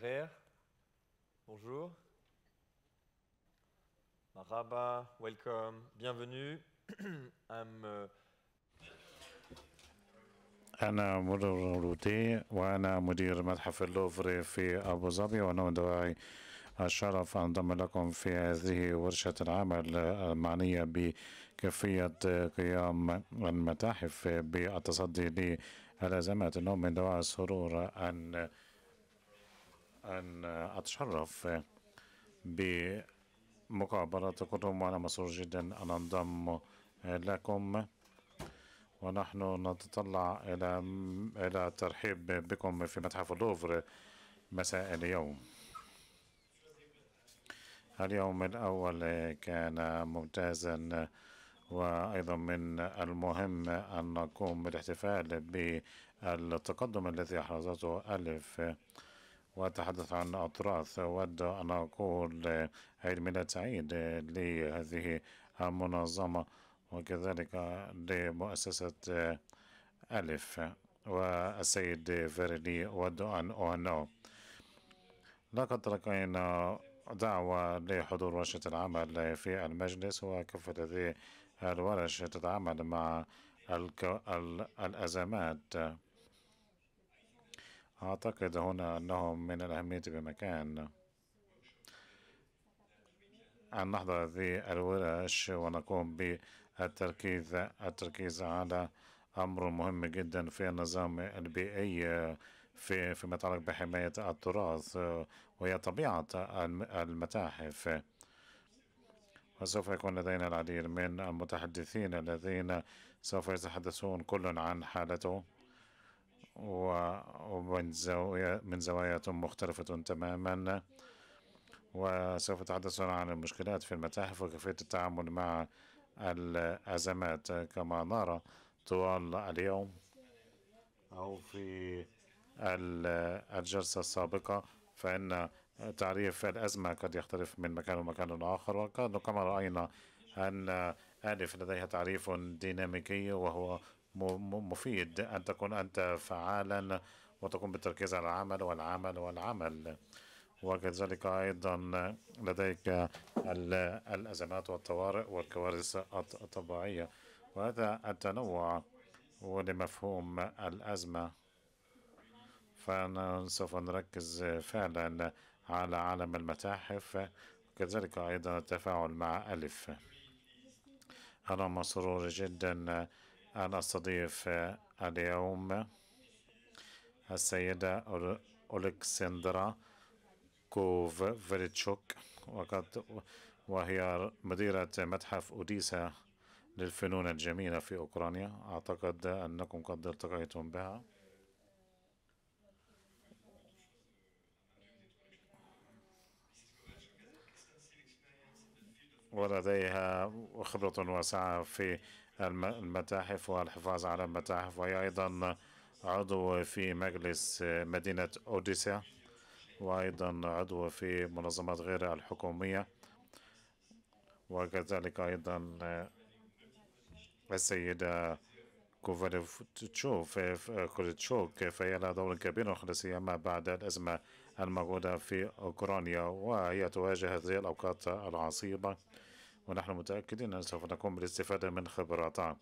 Valrer, bonjour. Marhaba, welcome, bienvenue. I'm euh, أنا مرور روتي وأنا مدير متحف اللوفر في أبو ظبي وأنا من دواعي الشرف أن أنضم لكم في هذه ورشة العمل المعنية بكيفية قيام المتاحف بالتصدي للأزمات اليوم من دواعي السرور أن أن أتشرف بمقابلتكم وأنا مسرور جدا أن أنضم لكم ونحن نتطلع إلى إلى الترحيب بكم في متحف اللوفر مساء اليوم اليوم الأول كان ممتازا وأيضا من المهم أن نقوم بالاحتفال بالتقدم الذي أحرزته ألف وأتحدث عن التراث أود أن أقول عيد ميلاد سعيد لهذه المنظمة وكذلك لمؤسسة ألف والسيد فيرلي أود أن أهنئه لقد تلقينا دعوة لحضور ورشة العمل في المجلس وكافة هذه الورش تتعامل مع الأزمات أعتقد هنا أنه من الأهمية بمكان أن نحضر هذه الورش ونقوم بالتركيز التركيز على أمر مهم جدا في النظام البيئي في فيما يتعلق بحماية التراث وهي طبيعة المتاحف وسوف يكون لدينا العديد من المتحدثين الذين سوف يتحدثون كل عن حالته ومن زوايا من زوايا مختلفة تماما وسوف أتحدث عن المشكلات في المتاحف وكيفية التعامل مع الأزمات كما نرى طوال اليوم أو في الجلسة السابقة فإن تعريف الأزمة قد يختلف من مكان لمكان آخر وكما رأينا أن ألف لديها تعريف ديناميكي وهو مفيد أن تكون أنت فعالا وتقوم بالتركيز على العمل والعمل والعمل وكذلك أيضا لديك الأزمات والطوارئ والكوارث الطبيعية وهذا التنوع ولمفهوم الأزمة فأنا سوف نركز فعلا على عالم المتاحف وكذلك أيضا التفاعل مع ألف أنا مسرور جدا أستضيف اليوم السيدة أولكسندرا كوف فريتشوك وقد وهي مديرة متحف أوديسا للفنون الجميلة في أوكرانيا أعتقد أنكم قد التقيتم بها ولديها خبرة واسعة في المتاحف والحفاظ على المتاحف وهي أيضا عضو في مجلس مدينة أوديسيا وأيضا عضو في منظمات غير الحكومية وكذلك أيضا السيدة كوفاليتشوك فهي لها دور كبير ولا سيما بعد الأزمة الموجودة في أوكرانيا وهي تواجه هذه الأوقات العصيبة ونحن متأكدين أن سوف نقوم بالاستفادة من خبراتها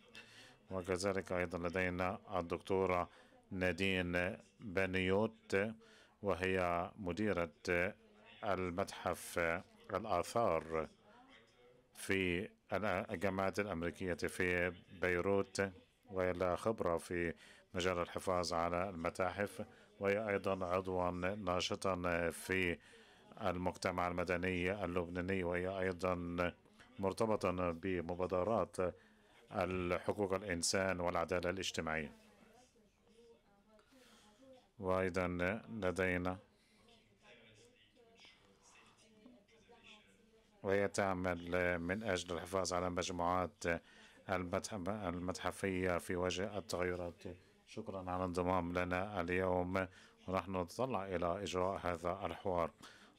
وكذلك أيضا لدينا الدكتورة نادين بنيوت وهي مديرة المتحف الآثار في الجامعات الأمريكية في بيروت وهي لها خبرة في مجال الحفاظ على المتاحف وهي أيضا عضوا ناشطا في المجتمع المدني اللبناني وهي أيضا مرتبطا بمبادرات الحقوق الإنسان والعدالة الاجتماعية وأيضا لدينا وهي تعمل من أجل الحفاظ على مجموعات المتحفية في وجه التغيرات شكرا على انضمام لنا اليوم ونحن نتطلع إلى إجراء هذا الحوار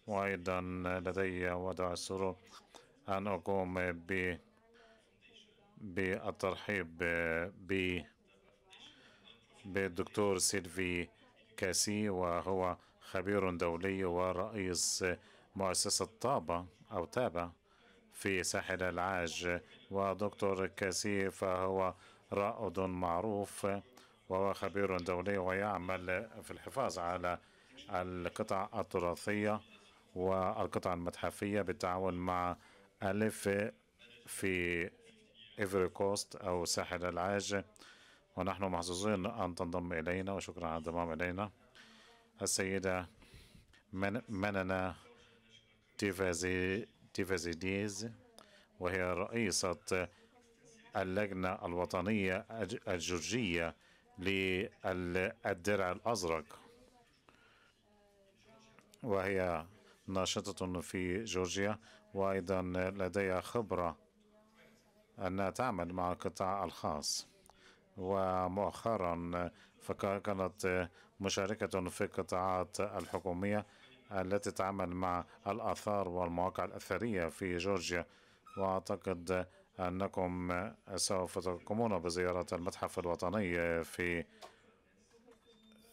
وأيضا لدي وضع السرور أن أقوم ب بالترحيب ب بالدكتور سيلفي كاسي وهو خبير دولي ورئيس مؤسسة طابة أو تابة في ساحل العاج ودكتور كاسي فهو رائد معروف وهو خبير دولي ويعمل في الحفاظ على القطع التراثية والقطع المتحفية بالتعاون مع ألف في إيفري كوست أو ساحل العاج ونحن محظوظين أن تنضم إلينا وشكرا على الانضمام إلينا السيدة من مننا تيفازي تيفازيديز وهي رئيسة اللجنة الوطنية الجورجية للدرع الأزرق وهي ناشطة في جورجيا وأيضا لدي خبرة أنها تعمل مع القطاع الخاص ومؤخرا فكانت مشاركة في القطاعات الحكومية التي تعمل مع الآثار والمواقع الأثرية في جورجيا وأعتقد أنكم سوف تقومون بزيارة المتحف الوطني في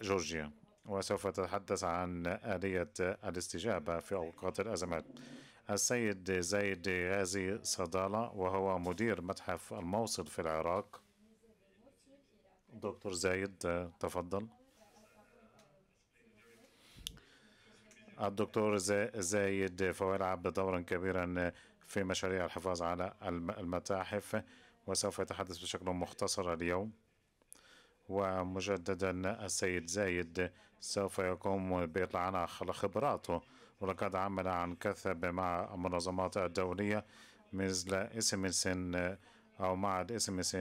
جورجيا وسوف تتحدث عن آلية الاستجابة في أوقات الأزمات السيد زايد غازي صدالة وهو مدير متحف الموصل في العراق دكتور زايد تفضل الدكتور زايد فؤاد عبد دورا كبيرا في مشاريع الحفاظ على المتاحف وسوف يتحدث بشكل مختصر اليوم ومجددا السيد زايد سوف يقوم بإطلاعنا على خبراته ولقد عمل عن كثب مع المنظمات الدولية مثل اسمس أو مع اسمس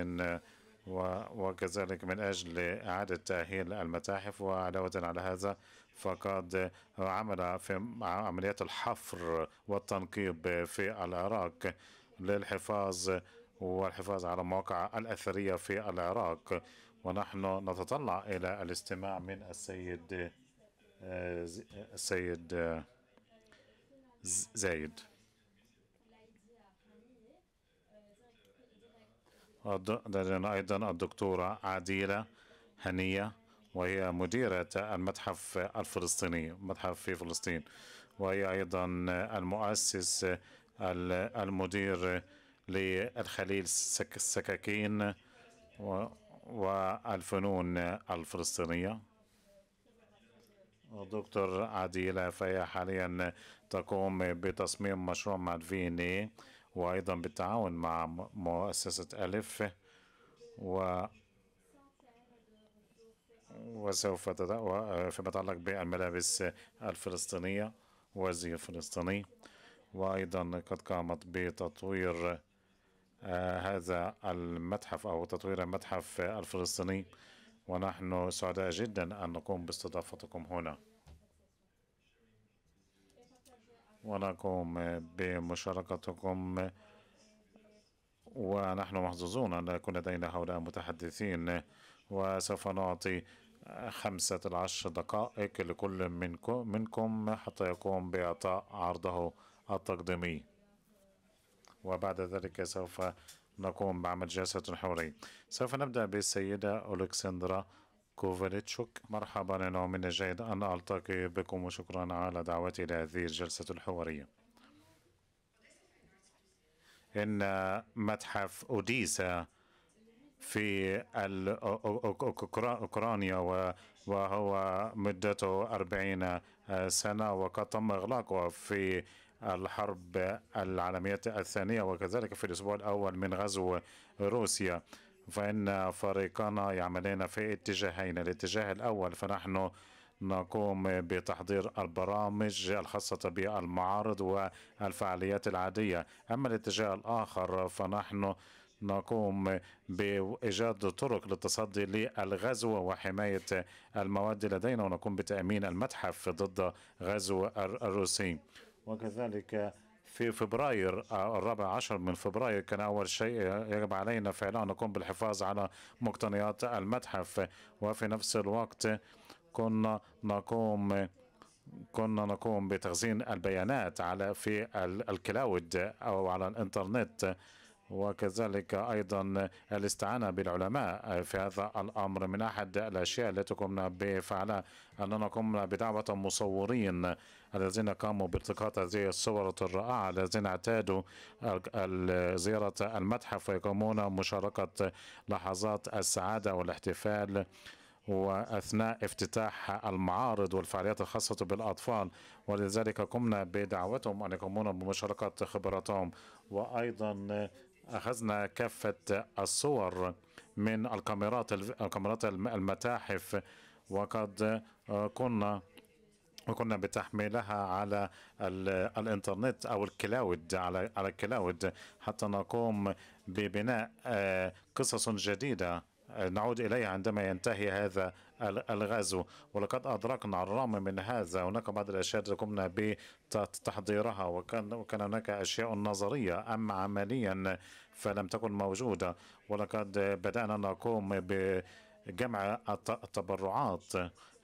وكذلك من أجل إعادة تأهيل المتاحف وعلاوة على هذا فقد عمل في عمليات الحفر والتنقيب في العراق للحفاظ والحفاظ على مواقع الأثرية في العراق ونحن نتطلع إلى الاستماع من السيد آه، السيد آه، زايد لدينا أيضا الدكتورة عديلة هنية وهي مديرة المتحف الفلسطيني متحف في فلسطين وهي أيضا المؤسس المدير للخليل السكاكين والفنون الفلسطينية ودكتور عديلة فهي حاليا تقوم بتصميم مشروع مع مادفيني وأيضا بالتعاون مع مؤسسة ألف و وسوف تدق فيما يتعلق بالملابس الفلسطينية وزي الفلسطيني وأيضا قد قامت بتطوير آه، هذا المتحف أو تطوير المتحف الفلسطيني ونحن سعداء جدا أن نقوم باستضافتكم هنا ولكم بمشاركتكم ونحن محظوظون أن يكون لدينا هؤلاء متحدثين وسوف نعطي خمسة العشر دقائق لكل منكم, حتى يقوم بإعطاء عرضه التقديمي وبعد ذلك سوف نقوم بعمل جلسة حوري سوف نبدأ بالسيدة ألكسندرا كوفريتشوك مرحبا إنه من الجيد أن ألتقي بكم وشكرا على دعوتي لهذه الجلسة الحوارية إن متحف أوديسا في أوكرانيا وهو مدته أربعين سنة وقد تم إغلاقه في الحرب العالمية الثانية وكذلك في الأسبوع الأول من غزو روسيا فإن فريقنا يعملان في اتجاهين الاتجاه الأول فنحن نقوم بتحضير البرامج الخاصة بالمعارض والفعاليات العادية أما الاتجاه الآخر فنحن نقوم بإيجاد طرق للتصدي للغزو وحماية المواد لدينا ونقوم بتأمين المتحف ضد غزو الروسي وكذلك في فبراير آه، الرابع عشر من فبراير كان أول شيء آه، يجب علينا فعلا أن نقوم بالحفاظ على مقتنيات المتحف وفي نفس الوقت كنا نقوم كنا نقوم بتخزين البيانات على في الكلاود أو على الإنترنت وكذلك أيضا الاستعانة بالعلماء في هذا الأمر من أحد الأشياء التي قمنا بفعلها أننا قمنا بدعوة المصورين الذين قاموا بالتقاط هذه الصور الرائعة الذين اعتادوا زيارة المتحف ويقومون مشاركة لحظات السعادة والاحتفال وأثناء افتتاح المعارض والفعاليات الخاصة بالأطفال ولذلك قمنا بدعوتهم أن يقومون بمشاركة خبراتهم وأيضا أخذنا كافة الصور من الكاميرات الكاميرات المتاحف وقد آه، كنا وكنا بتحميلها على الانترنت او الكلاود على على الكلاود حتى نقوم ببناء آه، قصص جديده آه، نعود إليها عندما ينتهي هذا الغزو ولقد أدركنا على الرغم من هذا هناك بعض الأشياء التي قمنا بتحضيرها وكان, وكان هناك أشياء نظرية أما عمليا فلم تكن موجودة ولقد بدأنا نقوم بجمع التبرعات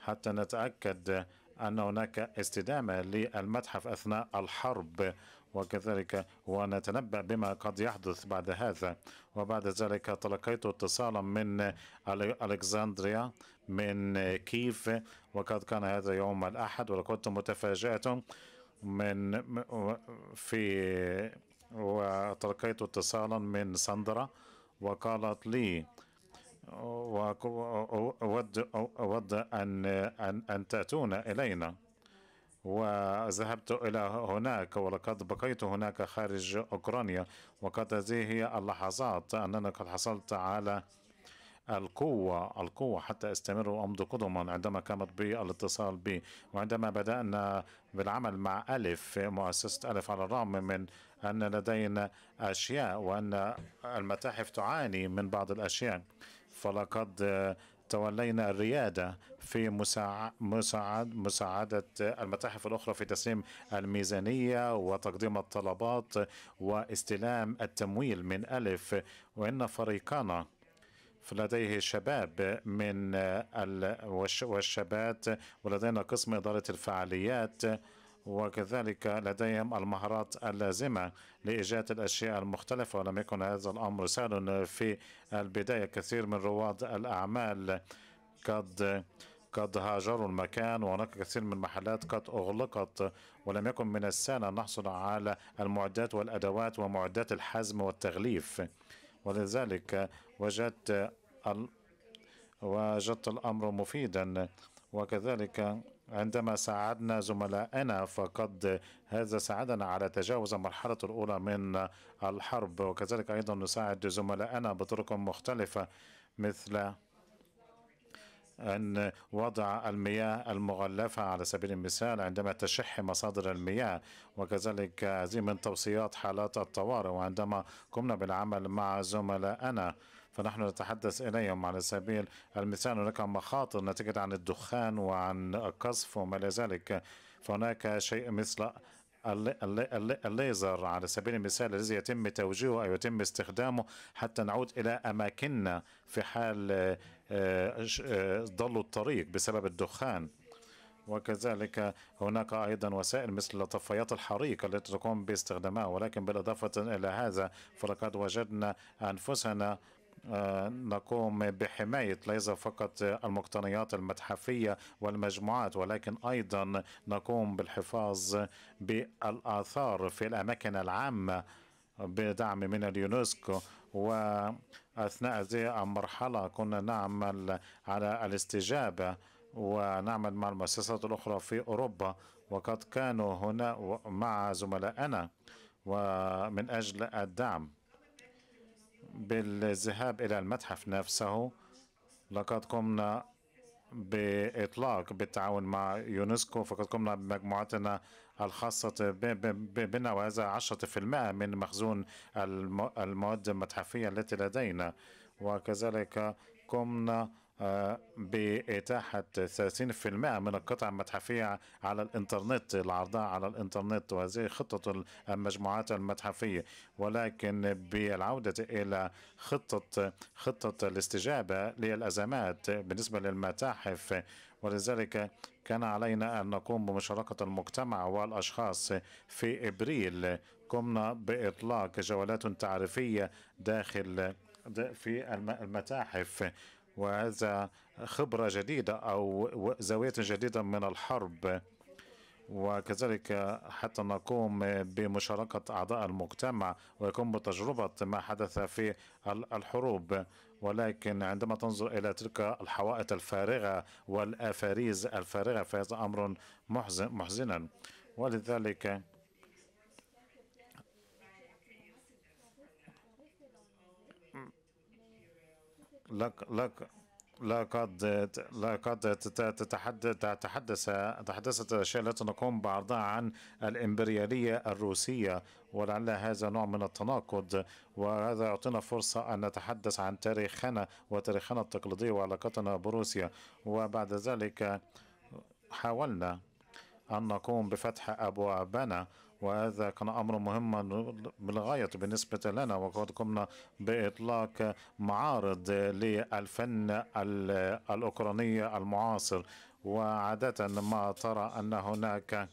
حتى نتأكد أن هناك استدامة للمتحف أثناء الحرب وكذلك ونتنبأ بما قد يحدث بعد هذا وبعد ذلك تلقيت اتصالا من ألكسندريا من كيف وقد كان هذا يوم الأحد وكنت متفاجئة من في وتلقيت اتصالا من ساندرا وقالت لي أود أود أن أن أن تأتون إلينا وذهبت إلى هناك ولقد بقيت هناك خارج أوكرانيا وقد هذه هي اللحظات أننا قد حصلت على القوة القوة حتى استمروا أمضوا قدما عندما قامت بالاتصال بي وعندما بدأنا بالعمل مع ألف مؤسسة ألف على الرغم من أن لدينا أشياء وأن المتاحف تعاني من بعض الأشياء فلقد تولينا الريادة في مساعد مساعدة المتاحف الأخرى في تسليم الميزانية وتقديم الطلبات واستلام التمويل من ألف وإن فريقنا لديه شباب من والشابات ولدينا قسم إدارة الفعاليات وكذلك لديهم المهارات اللازمة لإيجاد الأشياء المختلفة ولم يكن هذا الأمر سهلا في البداية كثير من رواد الأعمال قد قد هاجروا المكان وهناك كثير من المحلات قد أغلقت ولم يكن من السهل أن نحصل على المعدات والأدوات ومعدات الحزم والتغليف ولذلك وجدت وجدت الأمر مفيدا وكذلك عندما ساعدنا زملائنا فقد هذا ساعدنا على تجاوز المرحلة الأولى من الحرب وكذلك أيضا نساعد زملائنا بطرق مختلفة مثل أن وضع المياه المغلفة على سبيل المثال عندما تشح مصادر المياه وكذلك هذه من توصيات حالات الطوارئ وعندما قمنا بالعمل مع زملائنا فنحن نتحدث إليهم على سبيل المثال هناك مخاطر نتيجة عن الدخان وعن القصف وما إلى ذلك فهناك شيء مثل الليزر على سبيل المثال الذي يتم توجيهه أو يتم استخدامه حتى نعود إلى أماكننا في حال آه، آه، ضلوا الطريق بسبب الدخان وكذلك هناك أيضا وسائل مثل طفايات الحريق التي تقوم باستخدامها ولكن بالإضافة إلى هذا فلقد وجدنا أنفسنا آه، نقوم بحماية ليس فقط المقتنيات المتحفية والمجموعات ولكن أيضا نقوم بالحفاظ بالآثار في الأماكن العامة بدعم من اليونسكو وأثناء هذه المرحلة كنا نعمل على الاستجابة ونعمل مع المؤسسات الأخرى في أوروبا وقد كانوا هنا مع زملائنا ومن أجل الدعم بالذهاب إلى المتحف نفسه لقد قمنا بإطلاق بالتعاون مع يونسكو فقد قمنا بمجموعتنا الخاصة بنا وهذا عشرة في المائة من مخزون المواد المتحفية التي لدينا وكذلك قمنا بإتاحة 30% من القطع المتحفية على الإنترنت العرضها على الإنترنت وهذه خطة المجموعات المتحفية ولكن بالعودة إلى خطة خطة الاستجابة للأزمات بالنسبة للمتاحف ولذلك كان علينا أن نقوم بمشاركة المجتمع والأشخاص في إبريل قمنا بإطلاق جولات تعريفية داخل في المتاحف وهذا خبرة جديدة أو زاوية جديدة من الحرب وكذلك حتى نقوم بمشاركة أعضاء المجتمع ويقوم بتجربة ما حدث في الحروب ولكن عندما تنظر إلى تلك الحوائط الفارغة والأفاريز الفارغة فهذا أمر محزن محزنا ولذلك لك لقد لقد تتحدث تحدثت الاشياء التي نقوم بعرضها عن الامبرياليه الروسيه ولعل هذا نوع من التناقض وهذا يعطينا فرصه ان نتحدث عن تاريخنا وتاريخنا التقليدي وعلاقتنا بروسيا وبعد ذلك حاولنا ان نقوم بفتح ابوابنا وهذا كان أمر مهم للغاية بالنسبة لنا وقد قمنا بإطلاق معارض للفن الأوكراني المعاصر وعادة ما ترى أن هناك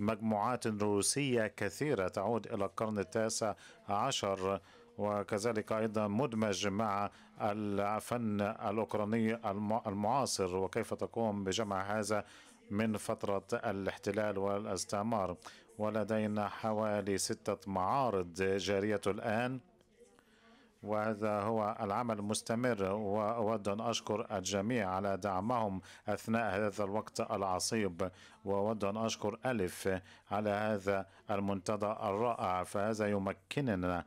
مجموعات روسية كثيرة تعود إلى القرن التاسع عشر وكذلك أيضا مدمج مع الفن الأوكراني المعاصر وكيف تقوم بجمع هذا من فترة الاحتلال والاستعمار ولدينا حوالي ستة معارض جارية الآن وهذا هو العمل المستمر وأود أن أشكر الجميع على دعمهم أثناء هذا الوقت العصيب وأود أن أشكر ألف على هذا المنتدى الرائع فهذا يمكننا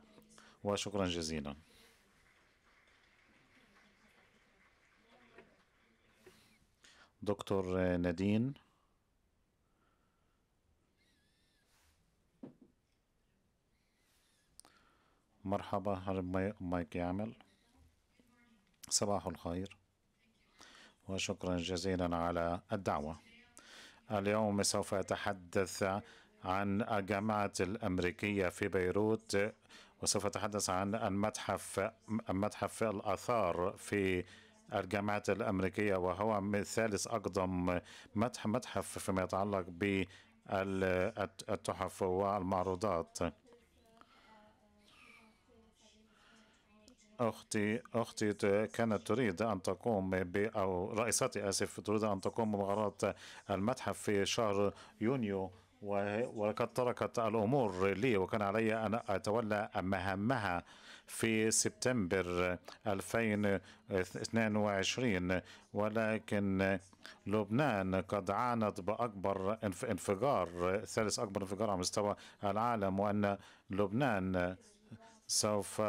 وشكرا جزيلا دكتور نادين مرحبا هرب مايك يعمل صباح الخير وشكرا جزيلا على الدعوة اليوم سوف أتحدث عن الجامعة الأمريكية في بيروت وسوف أتحدث عن المتحف متحف الآثار في الجامعة الأمريكية وهو ثالث أقدم متحف فيما يتعلق بالتحف والمعروضات أختي أختي كانت تريد أن تقوم ب أو رئيستي آسف تريد أن تقوم بمغارات المتحف في شهر يونيو ولقد تركت الأمور لي وكان علي أن أتولى مهامها في سبتمبر 2022 ولكن لبنان قد عانت بأكبر انفجار ثالث أكبر انفجار على مستوى العالم وأن لبنان سوف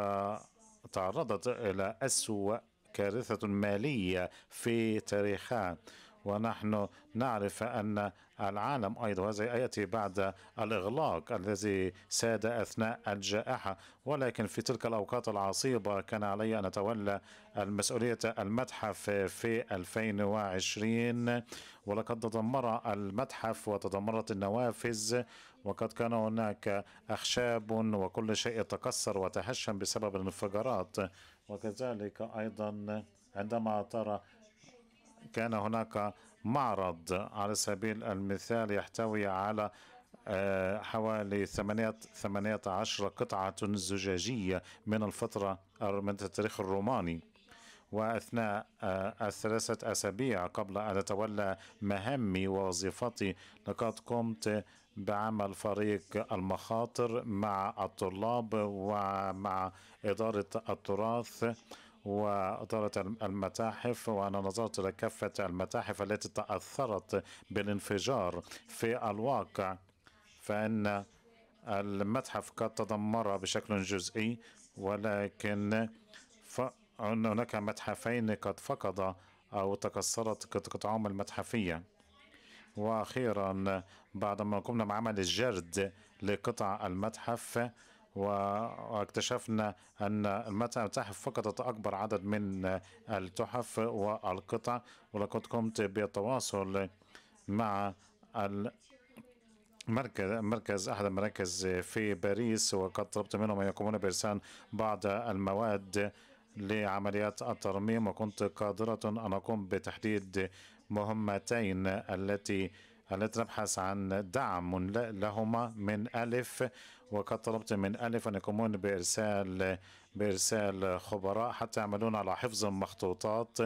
تعرضت إلى أسوأ كارثة مالية في تاريخها ونحن نعرف أن العالم أيضا هذا يأتي بعد الإغلاق الذي ساد أثناء الجائحة ولكن في تلك الأوقات العصيبة كان علي أن أتولى المسؤولية المتحف في 2020 ولقد تدمر المتحف وتدمرت النوافذ وقد كان هناك أخشاب وكل شيء تكسر وتهشم بسبب الانفجارات وكذلك أيضا عندما ترى كان هناك معرض على سبيل المثال يحتوي على آه، حوالي ثمانية ثمانية عشر قطعة زجاجية من الفترة من التاريخ الروماني وأثناء آه، الثلاثة أسابيع قبل أن أتولى مهامي ووظيفتي لقد قمت بعمل فريق المخاطر مع الطلاب ومع إدارة التراث وإدارة المتاحف وأنا نظرت إلى كافة المتاحف التي تأثرت بالانفجار في الواقع فإن المتحف قد تدمر بشكل جزئي ولكن هناك متحفين قد فقد أو تكسرت قطعهم المتحفية وأخيرا بعدما قمنا بعمل الجرد لقطع المتحف واكتشفنا أن المتحف فقدت أكبر عدد من التحف والقطع ولقد قمت بالتواصل مع المركز مركز احد المراكز في باريس وقد طلبت منهم ان يقومون بارسال بعض المواد لعمليات الترميم وكنت قادره ان اقوم بتحديد مهمتين التي التي تبحث عن دعم لهما من ألف وقد طلبت من ألف أن يقومون بإرسال بإرسال خبراء حتى يعملون على حفظ المخطوطات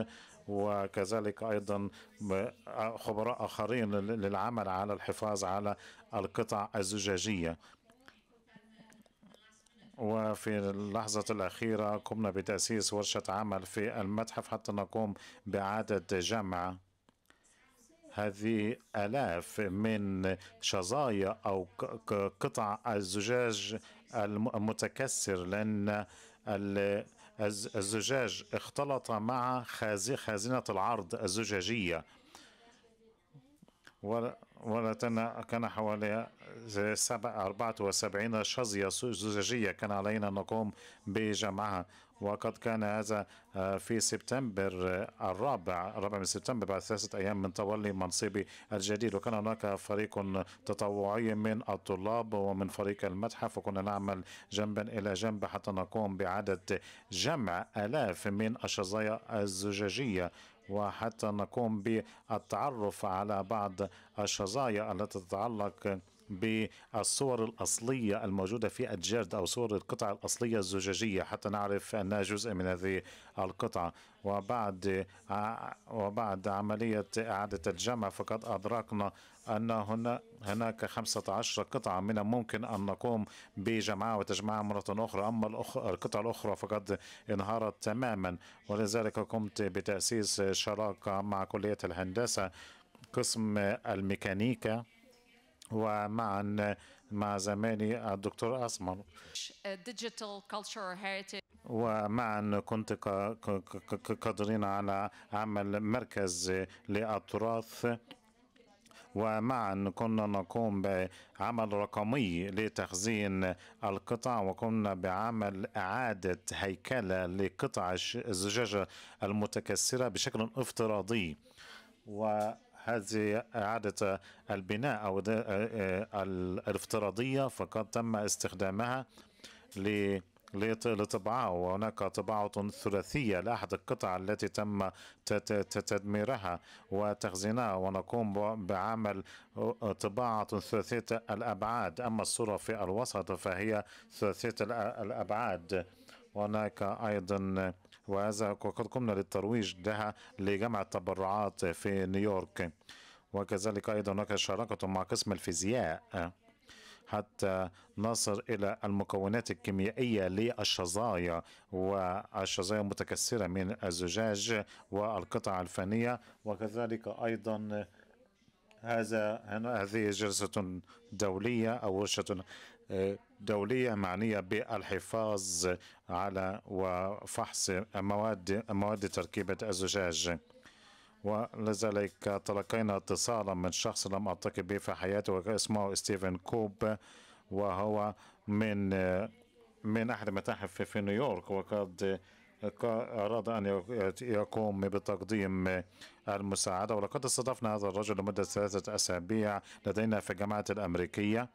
وكذلك أيضا خبراء آخرين للعمل على الحفاظ على القطع الزجاجية وفي اللحظة الأخيرة قمنا بتأسيس ورشة عمل في المتحف حتى نقوم بإعادة جمع هذه آلاف من شظايا أو قطع الزجاج المتكسر لأن الزجاج اختلط مع خازنة العرض الزجاجية ولدينا كان حوالي سبع 74 شظية زجاجية كان علينا أن نقوم بجمعها وقد كان هذا آه، في سبتمبر آه، الرابع الرابع من سبتمبر بعد ثلاثة أيام من تولي منصبي الجديد وكان هناك فريق تطوعي من الطلاب ومن فريق المتحف وكنا نعمل جنبا إلى جنب حتى نقوم بعدد جمع آلاف من الشظايا الزجاجية وحتى نقوم بالتعرف على بعض الشظايا التي تتعلق بالصور الأصلية الموجودة في الجرد أو صور القطع الأصلية الزجاجية حتى نعرف أنها جزء من هذه القطعة وبعد وبعد عملية إعادة الجمع فقد أدركنا أن هنا هناك 15 قطعة من الممكن أن نقوم بجمعها وتجمعها مرة أخرى أما القطع الأخرى فقد انهارت تماما ولذلك قمت بتأسيس شراكة مع كلية الهندسة قسم الميكانيكا ومعا مع زميلي الدكتور أسمر ومعا كنت قادرين على عمل مركز للتراث ومعا كنا نقوم بعمل رقمي لتخزين القطع وكنا بعمل إعادة هيكلة لقطع الزجاجة المتكسرة بشكل افتراضي و هذه إعادة البناء أو آه، آه، الافتراضية فقد تم استخدامها لطباعة وهناك طباعة ثلاثية لأحد القطع التي تم تدميرها وتخزينها ونقوم بعمل طباعة ثلاثية الأبعاد أما الصورة في الوسط فهي ثلاثية الأبعاد هناك أيضا وهذا وقد قمنا للترويج لها لجمع التبرعات في نيويورك وكذلك أيضا هناك شراكة مع قسم الفيزياء حتى نصل إلى المكونات الكيميائية للشظايا والشظايا المتكسره من الزجاج والقطع الفنية وكذلك أيضا هذا هذه جلسة دولية أو ورشة دولية معنية بالحفاظ على وفحص مواد مواد تركيبة الزجاج ولذلك تلقينا اتصالا من شخص لم التقي به في حياتي اسمه ستيفن كوب وهو من من احد المتاحف في نيويورك وقد أراد أن يقوم بتقديم المساعدة ولقد استضفنا هذا الرجل لمدة ثلاثة أسابيع لدينا في الجامعة الأمريكية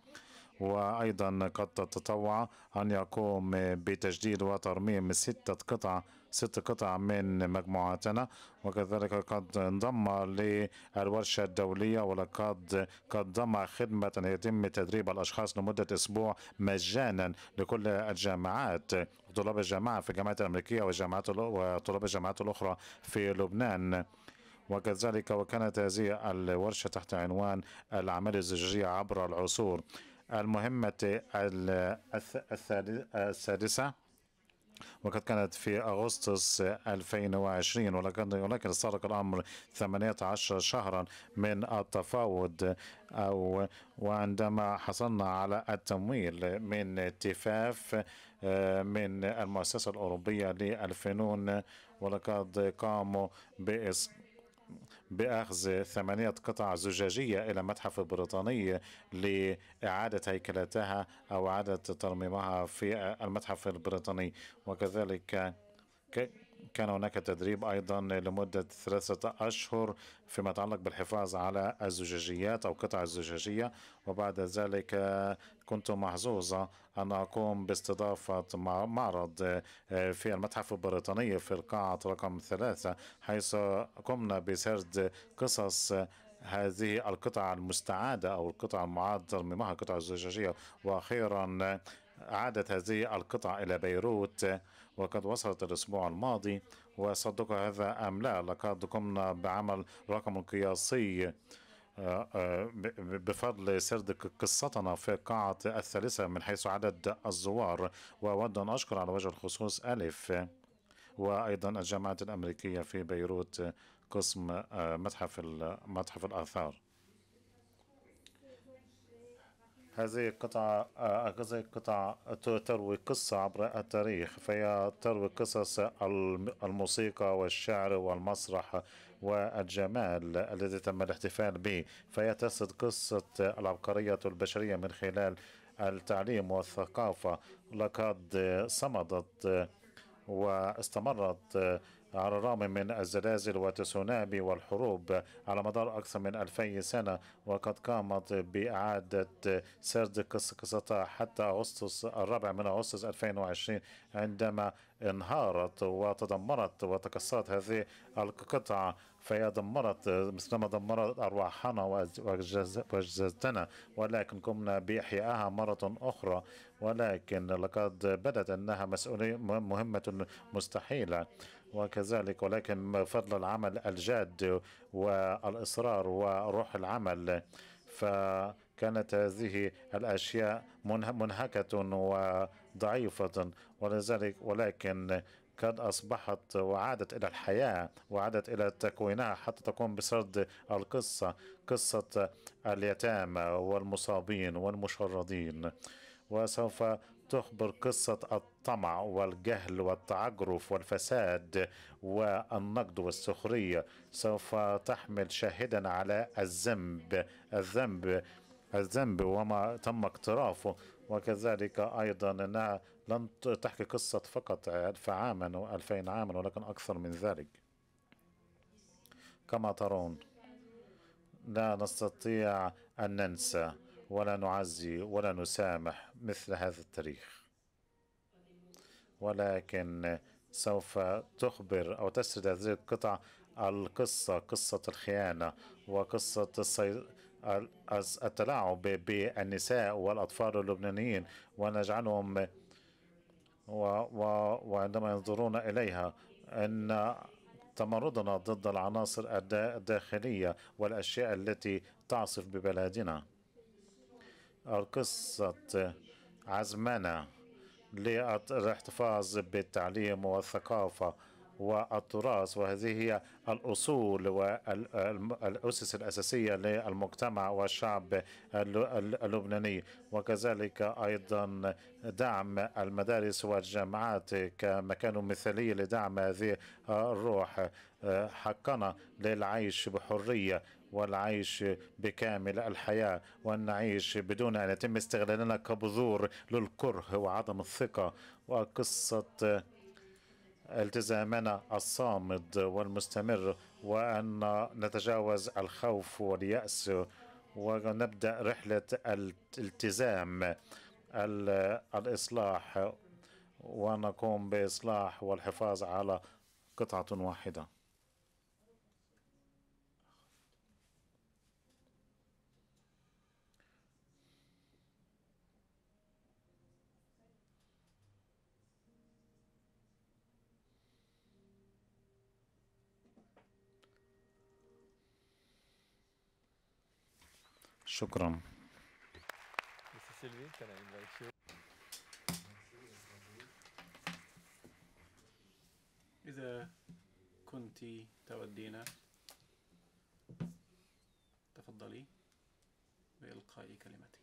وأيضا قد تتطوع أن يقوم بتجديد وترميم ستة قطع ست قطع من مجموعاتنا وكذلك قد انضم للورشة الدولية ولقد قدم خدمة يتم تدريب الأشخاص لمدة أسبوع مجانا لكل الجامعات طلاب الجامعة في الجامعات الأمريكية والجامعات وطلاب الجامعات الأخرى في لبنان وكذلك وكانت هذه الورشة تحت عنوان الأعمال الزجاجية عبر العصور المهمة السادسة وقد كانت في أغسطس 2020 ولكن ولكن استغرق الأمر 18 شهرا من التفاوض أو وعندما حصلنا على التمويل من تفاف آه، من المؤسسة الأوروبية للفنون ولقد قاموا بإصدار بأخذ ثمانية قطع زجاجية إلى متحف بريطاني لإعادة هيكلتها أو إعادة ترميمها في المتحف البريطاني وكذلك كان هناك تدريب أيضا لمدة ثلاثة أشهر فيما يتعلق بالحفاظ على الزجاجيات أو قطع الزجاجية وبعد ذلك كنت محظوظة أن أقوم باستضافة معرض آه، في المتحف البريطاني في القاعة رقم ثلاثة حيث قمنا بسرد قصص هذه القطع المستعادة أو القطع المعاد ترميمها قطع الزجاجية وأخيرا عادت هذه القطع إلى بيروت وقد وصلت الأسبوع الماضي وصدق هذا أم لا لقد قمنا بعمل رقم قياسي آه، آه، بفضل سرد قصتنا في القاعة الثالثة من حيث عدد الزوار وأود أن أشكر على وجه الخصوص ألف وأيضا الجامعة الأمريكية في بيروت قسم آه، متحف متحف الآثار هذه القطعة آه، هذه القطعة تروي قصة عبر التاريخ فهي تروي قصص الموسيقى والشعر والمسرح والجمال الذي تم الاحتفال به فهي تسرد قصة العبقرية البشرية من خلال التعليم والثقافة لقد صمدت واستمرت على الرغم من الزلازل والتسونامي والحروب على مدار أكثر من 2000 سنة وقد قامت بإعادة سرد قصة قصتها حتى أغسطس الرابع من أغسطس 2020 عندما انهارت وتدمرت وتكسرت هذه القطعة فهي دمرت مثلما دمرت أرواحنا وأجسادنا ولكن قمنا بإحيائها مرة أخرى ولكن لقد بدت أنها مسؤولية مهمة مستحيلة وكذلك ولكن فضل العمل الجاد والإصرار وروح العمل فكانت هذه الأشياء منهكة وضعيفة ولذلك ولكن قد أصبحت وعادت إلى الحياة وعادت إلى تكوينها حتى تقوم بسرد القصة قصة اليتامى والمصابين والمشردين وسوف تخبر قصة الطمع والجهل والتعجرف والفساد والنقد والسخرية سوف تحمل شاهدا على الذنب الذنب الذنب وما تم اقترافه وكذلك أيضا أنها لن تحكي قصة فقط ألف عاما وألفين عاما ولكن أكثر من ذلك كما ترون لا نستطيع أن ننسى ولا نعزي ولا نسامح مثل هذا التاريخ ولكن سوف تخبر أو تسرد هذه القطع القصة قصة الخيانة وقصة التلاعب بالنساء والأطفال اللبنانيين ونجعلهم وعندما ينظرون إليها أن تمردنا ضد العناصر الداخلية والأشياء التي تعصف ببلادنا القصة عزمنا للاحتفاظ بالتعليم والثقافة والتراث وهذه هي الأصول والأسس الأساسية للمجتمع والشعب اللبناني وكذلك أيضا دعم المدارس والجامعات كمكان مثالي لدعم هذه الروح حقنا للعيش بحرية والعيش بكامل الحياة وأن نعيش بدون أن يتم استغلالنا كبذور للكره وعدم الثقة وقصة التزامنا الصامد والمستمر وأن نتجاوز الخوف واليأس ونبدأ رحلة الالتزام الإصلاح ونقوم بإصلاح والحفاظ على قطعة واحدة شكرا إذا كنت تودين تفضلي بإلقاء كلمتك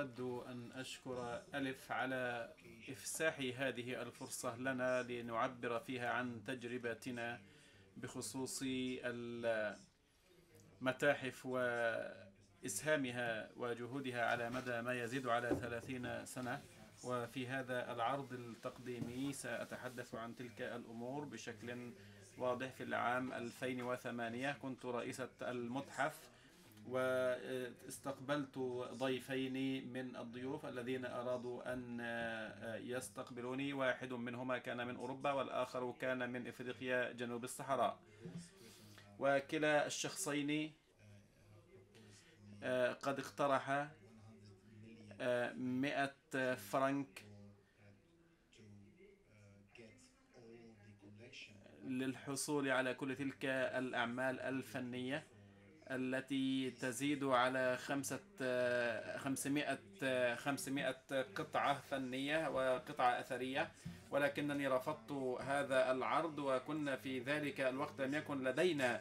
أود أن أشكر ألف على إفساح هذه الفرصة لنا لنعبر فيها عن تجربتنا بخصوص المتاحف وإسهامها وجهودها على مدى ما يزيد على 30 سنة وفي هذا العرض التقديمي سأتحدث عن تلك الأمور بشكل واضح في العام 2008 كنت رئيسة المتحف واستقبلت ضيفين من الضيوف الذين أرادوا أن آه، يستقبلوني واحد منهما كان من أوروبا والآخر كان من إفريقيا جنوب الصحراء وكلا الشخصين آه، قد اقترح آه، مئة فرنك للحصول على كل تلك الأعمال الفنية التي تزيد على خمسة 500 500 قطعة فنية وقطعة أثرية ولكنني رفضت هذا العرض وكنا في ذلك الوقت لم يكن لدينا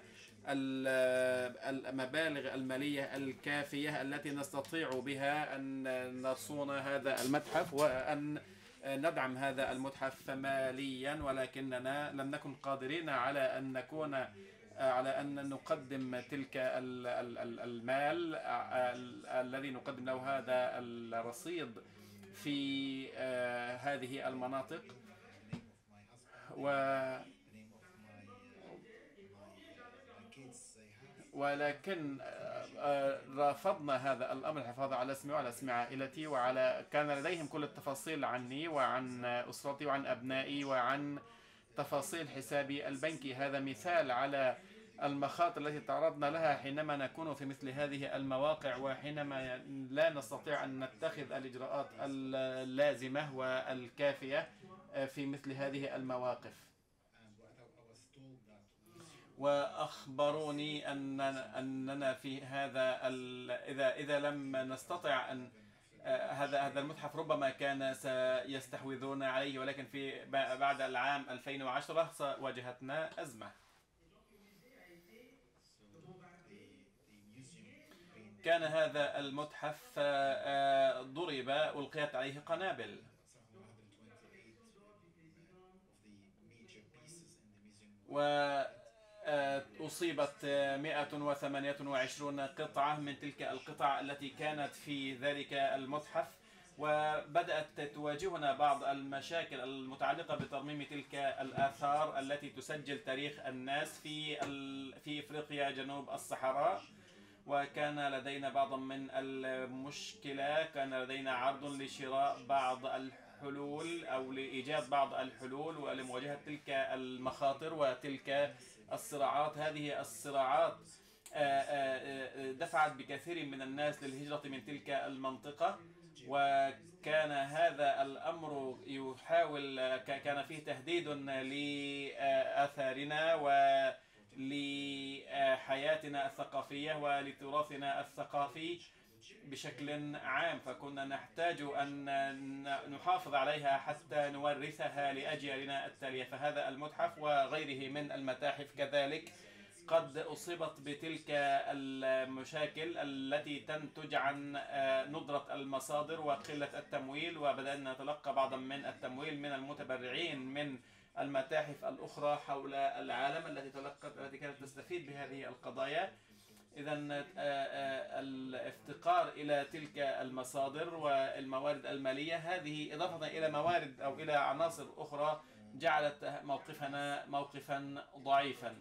المبالغ المالية الكافية التي نستطيع بها أن نصون هذا المتحف وأن ندعم هذا المتحف ماليا ولكننا لم نكن قادرين على أن نكون على أن نقدم تلك المال الذي نقدم له هذا الرصيد في آه، هذه المناطق و ولكن آه، رفضنا هذا الامر الحفاظ على اسمي وعلى اسم عائلتي وعلى كان لديهم كل التفاصيل عني وعن اسرتي وعن ابنائي وعن تفاصيل حسابي البنكي هذا مثال على المخاطر التي تعرضنا لها حينما نكون في مثل هذه المواقع وحينما لا نستطيع أن نتخذ الإجراءات اللازمة والكافية في مثل هذه المواقف وأخبروني أن أننا في هذا إذا إذا لم نستطع أن هذا هذا المتحف ربما كان سيستحوذون عليه ولكن في بعد العام 2010 واجهتنا أزمة كان هذا المتحف آه، آه، ضرب ألقيت عليه قنابل وأصيبت آه، 128 قطعة من تلك القطع التي كانت في ذلك المتحف وبدأت تواجهنا بعض المشاكل المتعلقة بترميم تلك الآثار التي تسجل تاريخ الناس في في إفريقيا جنوب الصحراء وكان لدينا بعض من المشكلة كان لدينا عرض لشراء بعض الحلول أو لإيجاد بعض الحلول ولمواجهة تلك المخاطر وتلك الصراعات هذه الصراعات آه، آه، آه، دفعت بكثير من الناس للهجرة من تلك المنطقة وكان هذا الأمر يحاول كان فيه تهديد لآثارنا و لحياتنا الثقافية ولتراثنا الثقافي بشكل عام فكنا نحتاج أن نحافظ عليها حتى نورثها لأجيالنا التالية فهذا المتحف وغيره من المتاحف كذلك قد أصيبت بتلك المشاكل التي تنتج عن آه، ندرة المصادر وقلة التمويل وبدأنا نتلقى بعضا من التمويل من المتبرعين من المتاحف الأخرى حول العالم التي تلقت التي كانت تستفيد بهذه القضايا إذا آه، آه، الافتقار إلى تلك المصادر والموارد المالية هذه إضافة إلى موارد أو إلى عناصر أخرى جعلت موقفنا موقفا ضعيفا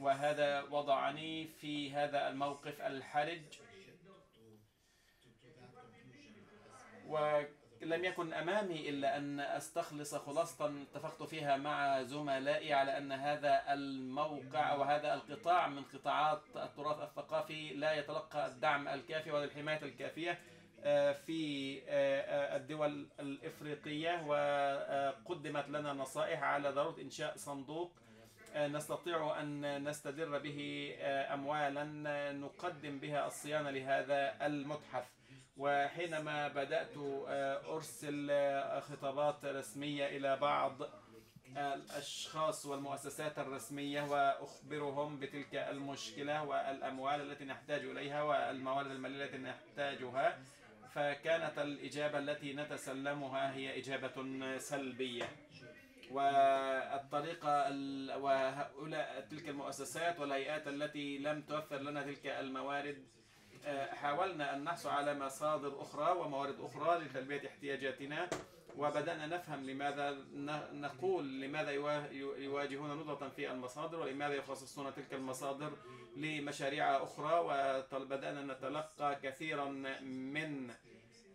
وهذا وضعني في هذا الموقف الحرج و لم يكن أمامي إلا أن أستخلص خلاصة اتفقت فيها مع زملائي على أن هذا الموقع وهذا القطاع من قطاعات التراث الثقافي لا يتلقى الدعم الكافي ولا الحماية الكافية آه، في آه، آه، الدول الإفريقية وقدمت لنا نصائح على ضرورة إنشاء صندوق نستطيع أن نستدر به أموالا نقدم بها الصيانة لهذا المتحف وحينما بدأت آه، أرسل آه، خطابات رسمية إلى بعض آه، الأشخاص والمؤسسات الرسمية وأخبرهم بتلك المشكلة والأموال التي نحتاج إليها والموارد المالية التي نحتاجها فكانت الإجابة التي نتسلمها هي إجابة سلبية والطريقة وهؤلاء تلك المؤسسات والهيئات التي لم توفر لنا تلك الموارد حاولنا أن نحصل على مصادر أخرى وموارد أخرى لتلبية احتياجاتنا وبدأنا نفهم لماذا نقول لماذا يواجهون ندرة في المصادر ولماذا يخصصون تلك المصادر لمشاريع أخرى وبدأنا نتلقى كثيرا من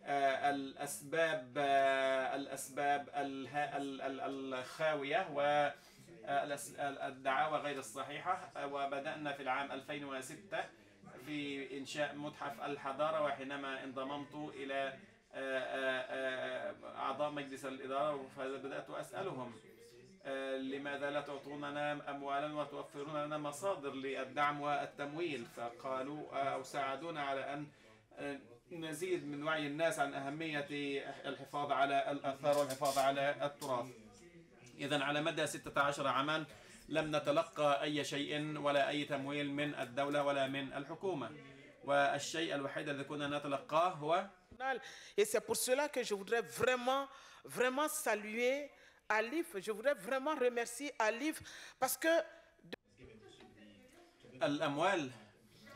آه، الأسباب آه، الأسباب الخاوية و آه، الدعاوى غير الصحيحة وبدأنا في العام 2006 في إنشاء متحف الحضارة وحينما انضممت إلى آه، آه، آه، أعضاء مجلس الإدارة فبدأت أسألهم لماذا لا تعطوننا أموالا وتوفرون لنا مصادر للدعم والتمويل فقالوا أو ساعدونا على أن نزيد من وعي الناس عن أهمية الحفاظ على الآثار والحفاظ على التراث إذا على مدى 16 عاما لم نتلقى أي شيء ولا أي تمويل من الدولة ولا من الحكومة والشيء الوحيد الذي كنا نتلقاه هو Et c'est pour cela que je voudrais vraiment, vraiment saluer Alif. Je voudrais vraiment remercier Alif parce que الأموال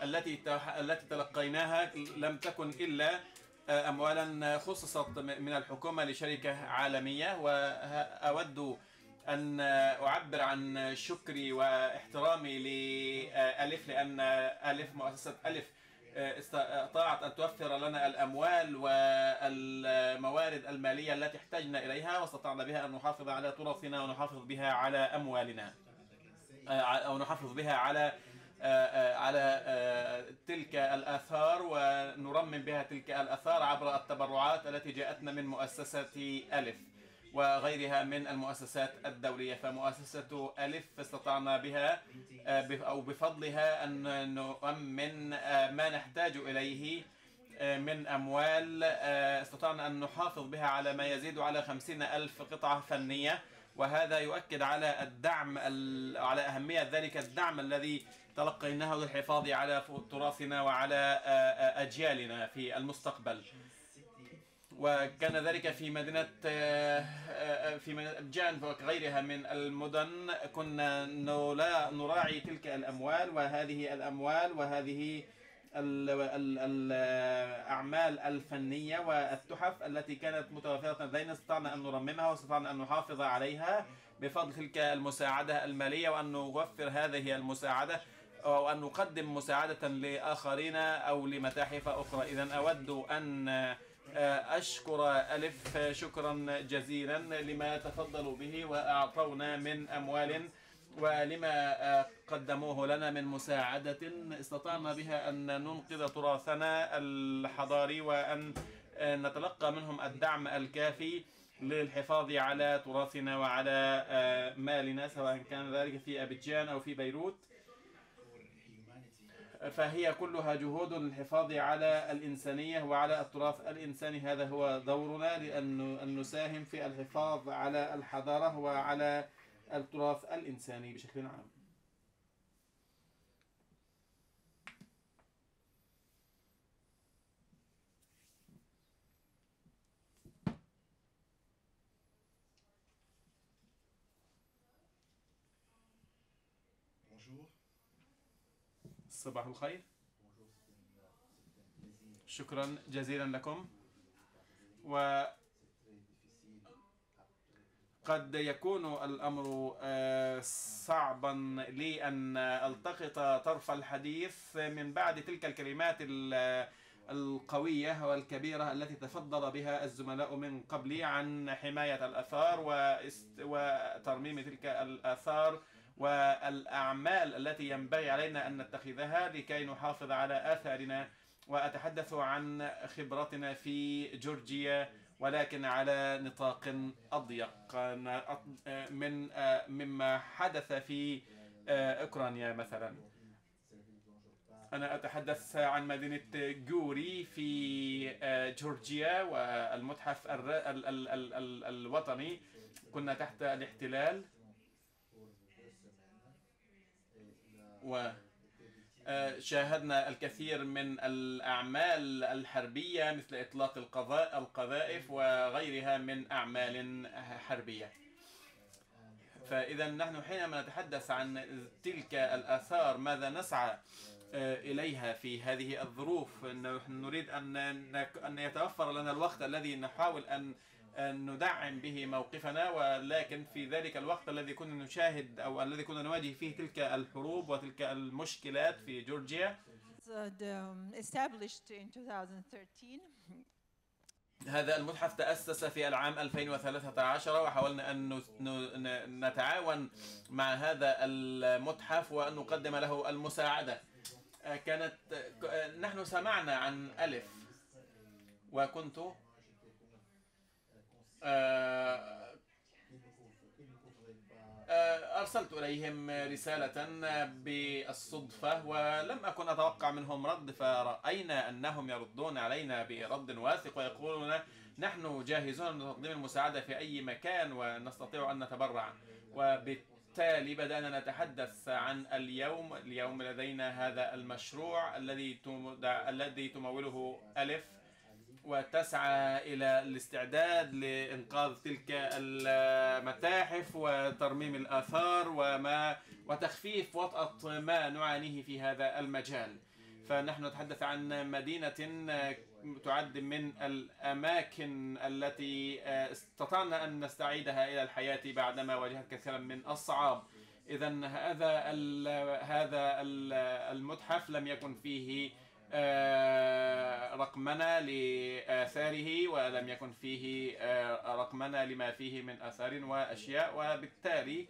التي التي تلقيناها لم تكن إلا آه، أموالا خصصت من الحكومة لشركة عالمية وأود أن أعبر عن شكري واحترامي لألف آه، لأن آه، ألف مؤسسة ألف آه، استطاعت أن توفر لنا الأموال والموارد المالية التي احتجنا إليها واستطعنا بها أن نحافظ على تراثنا ونحافظ بها على أموالنا أو نحافظ بها على على تلك الآثار ونرمم بها تلك الآثار عبر التبرعات التي جاءتنا من مؤسسة ألف وغيرها من المؤسسات الدولية فمؤسسة ألف استطعنا بها آه، أو بفضلها أن نؤمن آه، ما نحتاج إليه آه، من أموال استطعنا أن نحافظ بها على ما يزيد على خمسين ألف قطعة فنية وهذا يؤكد على الدعم على أهمية ذلك الدعم الذي تلقيناه للحفاظ على تراثنا وعلى أجيالنا في المستقبل وكان ذلك في مدينة آه، آه، في مدينة أبجان وغيرها من المدن كنا نراعي تلك الأموال وهذه الأموال وهذه الأعمال الفنية والتحف التي كانت متوفرة لدينا استطعنا أن نرممها واستطعنا أن نحافظ عليها بفضل تلك المساعدة المالية وأن نوفر هذه المساعدة أو أن نقدم مساعدة لآخرين أو لمتاحف أخرى إذا أود أن أشكر ألف شكرا جزيلا لما تفضلوا به وأعطونا من أموال ولما قدموه لنا من مساعدة استطعنا بها أن ننقذ تراثنا الحضاري وأن نتلقى منهم الدعم الكافي للحفاظ على تراثنا وعلى مالنا سواء كان ذلك في أبيجان أو في بيروت فهي كلها جهود للحفاظ على الإنسانية وعلى التراث الإنساني هذا هو دورنا لأن نساهم في الحفاظ على الحضارة وعلى التراث الإنساني بشكل عام صباح الخير شكرا جزيلا لكم و قد يكون الأمر آه، صعبا لي أن ألتقط طرف الحديث من بعد تلك الكلمات القوية والكبيرة التي تفضل بها الزملاء من قبلي عن حماية الآثار وترميم تلك الآثار والأعمال التي ينبغي علينا أن نتخذها لكي نحافظ على آثارنا وأتحدث عن خبرتنا في جورجيا ولكن على نطاق أضيق من مما حدث في أوكرانيا مثلا أنا أتحدث عن مدينة جوري في جورجيا والمتحف الوطني كنا تحت الاحتلال وشاهدنا آه، الكثير من الأعمال الحربية مثل إطلاق القذائف وغيرها من أعمال حربية فإذا نحن حينما نتحدث عن تلك الآثار ماذا نسعى آه، إليها في هذه الظروف نحن نريد أن أن يتوفر لنا الوقت الذي نحاول أن ندعم به موقفنا ولكن في ذلك الوقت الذي كنا نشاهد أو الذي كنا نواجه فيه تلك الحروب وتلك المشكلات في جورجيا uh, um, هذا المتحف تأسس في العام 2013 وحاولنا أن نتعاون مع هذا المتحف وأن نقدم له المساعدة آه، كانت آه، نحن سمعنا عن ألف وكنت آه، آه، أرسلت إليهم رسالة بالصدفة ولم أكن أتوقع منهم رد فرأينا أنهم يردون علينا برد واثق ويقولون نحن جاهزون لتقديم المساعدة في أي مكان ونستطيع أن نتبرع وبالتالي بدأنا نتحدث عن اليوم اليوم لدينا هذا المشروع الذي الذي تموله ألف وتسعى إلى الاستعداد لإنقاذ تلك المتاحف وترميم الآثار وما وتخفيف وطأة ما نعانيه في هذا المجال فنحن نتحدث عن مدينة تعد من الأماكن التي استطعنا أن نستعيدها إلى الحياة بعدما واجهت كثيرا من الصعاب إذا هذا هذا المتحف لم يكن فيه آه، رقمنا لآثاره ولم يكن فيه آه، رقمنا لما فيه من آثار وأشياء وبالتالي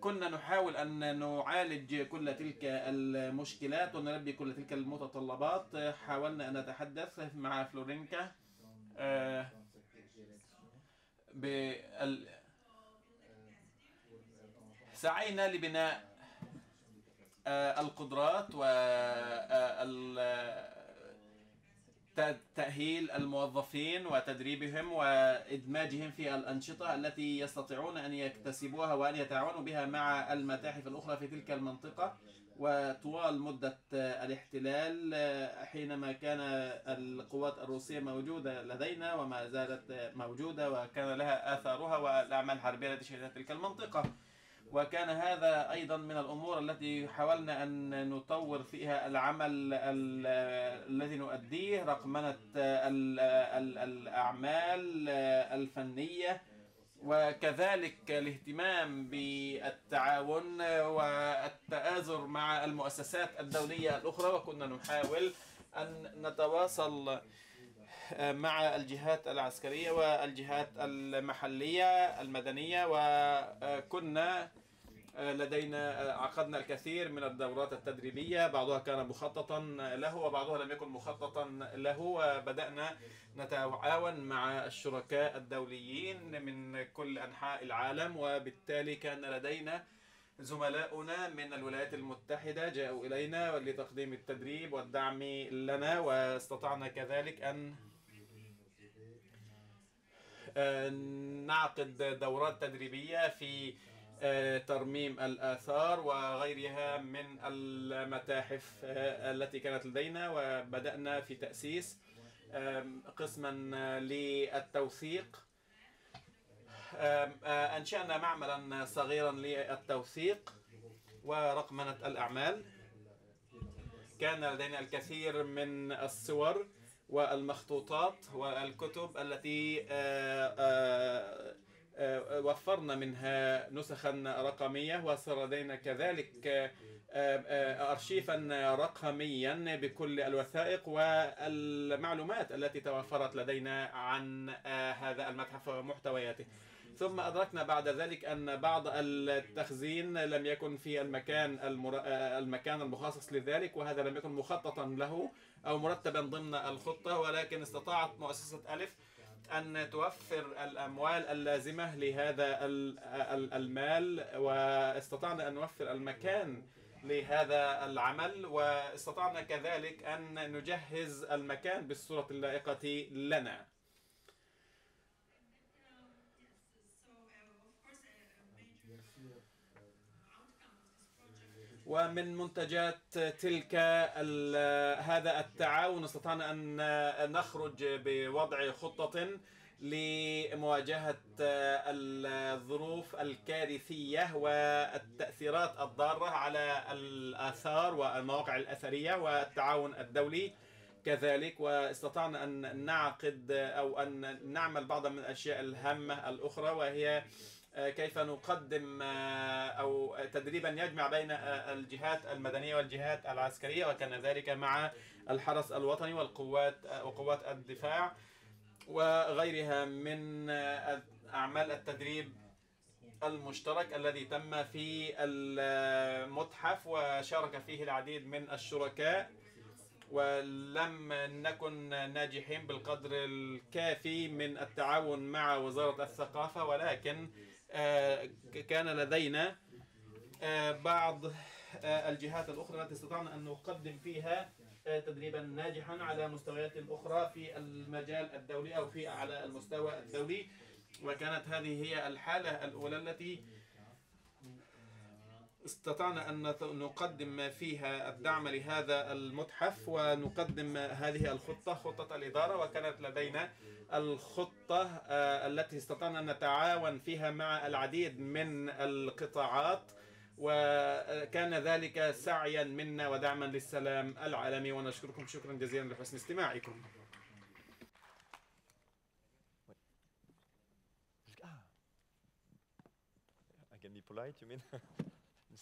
كنا نحاول أن نعالج كل تلك المشكلات ونلبي كل تلك المتطلبات حاولنا أن نتحدث مع فلورينكا آه، بال... سعينا لبناء آه، القدرات وتأهيل آه، آه، الموظفين وتدريبهم وإدماجهم في الأنشطة التي يستطيعون أن يكتسبوها وأن يتعاونوا بها مع المتاحف الأخرى في تلك المنطقة وطوال مدة الاحتلال حينما كان القوات الروسية موجودة لدينا وما زالت موجودة وكان لها آثارها والأعمال الحربية التي شهدت تلك المنطقة وكان هذا أيضا من الأمور التي حاولنا أن نطور فيها العمل الذي نؤديه رقمنة الأعمال الفنية وكذلك الاهتمام بالتعاون والتآزر مع المؤسسات الدولية الأخرى وكنا نحاول أن نتواصل مع الجهات العسكرية والجهات المحلية المدنية وكنا آه، لدينا آه، عقدنا الكثير من الدورات التدريبية بعضها كان مخططا له وبعضها لم يكن مخططا له وبدأنا نتعاون مع الشركاء الدوليين من كل أنحاء العالم وبالتالي كان لدينا زملاؤنا من الولايات المتحدة جاءوا إلينا لتقديم التدريب والدعم لنا واستطعنا كذلك أن نعقد دورات تدريبية في آه، ترميم الآثار وغيرها من المتاحف آه، التي كانت لدينا وبدأنا في تأسيس قسما للتوثيق آه، أنشأنا معملا صغيرا للتوثيق ورقمنة الأعمال كان لدينا الكثير من الصور والمخطوطات والكتب التي آه، آه، آه، وفرنا منها نسخا رقمية وسردينا كذلك أرشيفا رقميا بكل الوثائق والمعلومات التي توفرت لدينا عن هذا المتحف ومحتوياته ثم أدركنا بعد ذلك أن بعض التخزين لم يكن في المكان المكان المخصص لذلك وهذا لم يكن مخططا له أو مرتبا ضمن الخطة ولكن استطاعت مؤسسة ألف أن توفر الأموال اللازمة لهذا المال واستطعنا أن نوفر المكان لهذا العمل واستطعنا كذلك أن نجهز المكان بالصورة اللائقة لنا ومن منتجات تلك هذا التعاون استطعنا أن نخرج بوضع خطة لمواجهة الظروف الكارثية والتأثيرات الضارة على الآثار والمواقع الأثرية والتعاون الدولي كذلك واستطعنا أن نعقد أو أن نعمل بعض من الأشياء الهامة الأخرى وهي آه، كيف نقدم آه، او تدريبا يجمع بين آه، الجهات المدنيه والجهات العسكريه وكان ذلك مع الحرس الوطني والقوات وقوات الدفاع وغيرها من اعمال التدريب المشترك الذي تم في المتحف وشارك فيه العديد من الشركاء ولم نكن ناجحين بالقدر الكافي من التعاون مع وزارة الثقافة ولكن آه، كان لدينا آه، بعض آه، الجهات الأخرى التي استطعنا أن نقدم فيها تدريبا ناجحا على مستويات أخرى في المجال الدولي أو في على المستوى الدولي وكانت هذه هي الحالة الأولى التي استطعنا أن نقدم ما فيها الدعم لهذا المتحف ونقدم هذه الخطة خطة الإدارة وكانت لدينا الخطة آه، التي استطعنا أن نتعاون فيها مع العديد من القطاعات وكان ذلك سعيا منا ودعما للسلام العالمي ونشكركم شكرا جزيلا لحسن استماعكم I can be polite, you mean?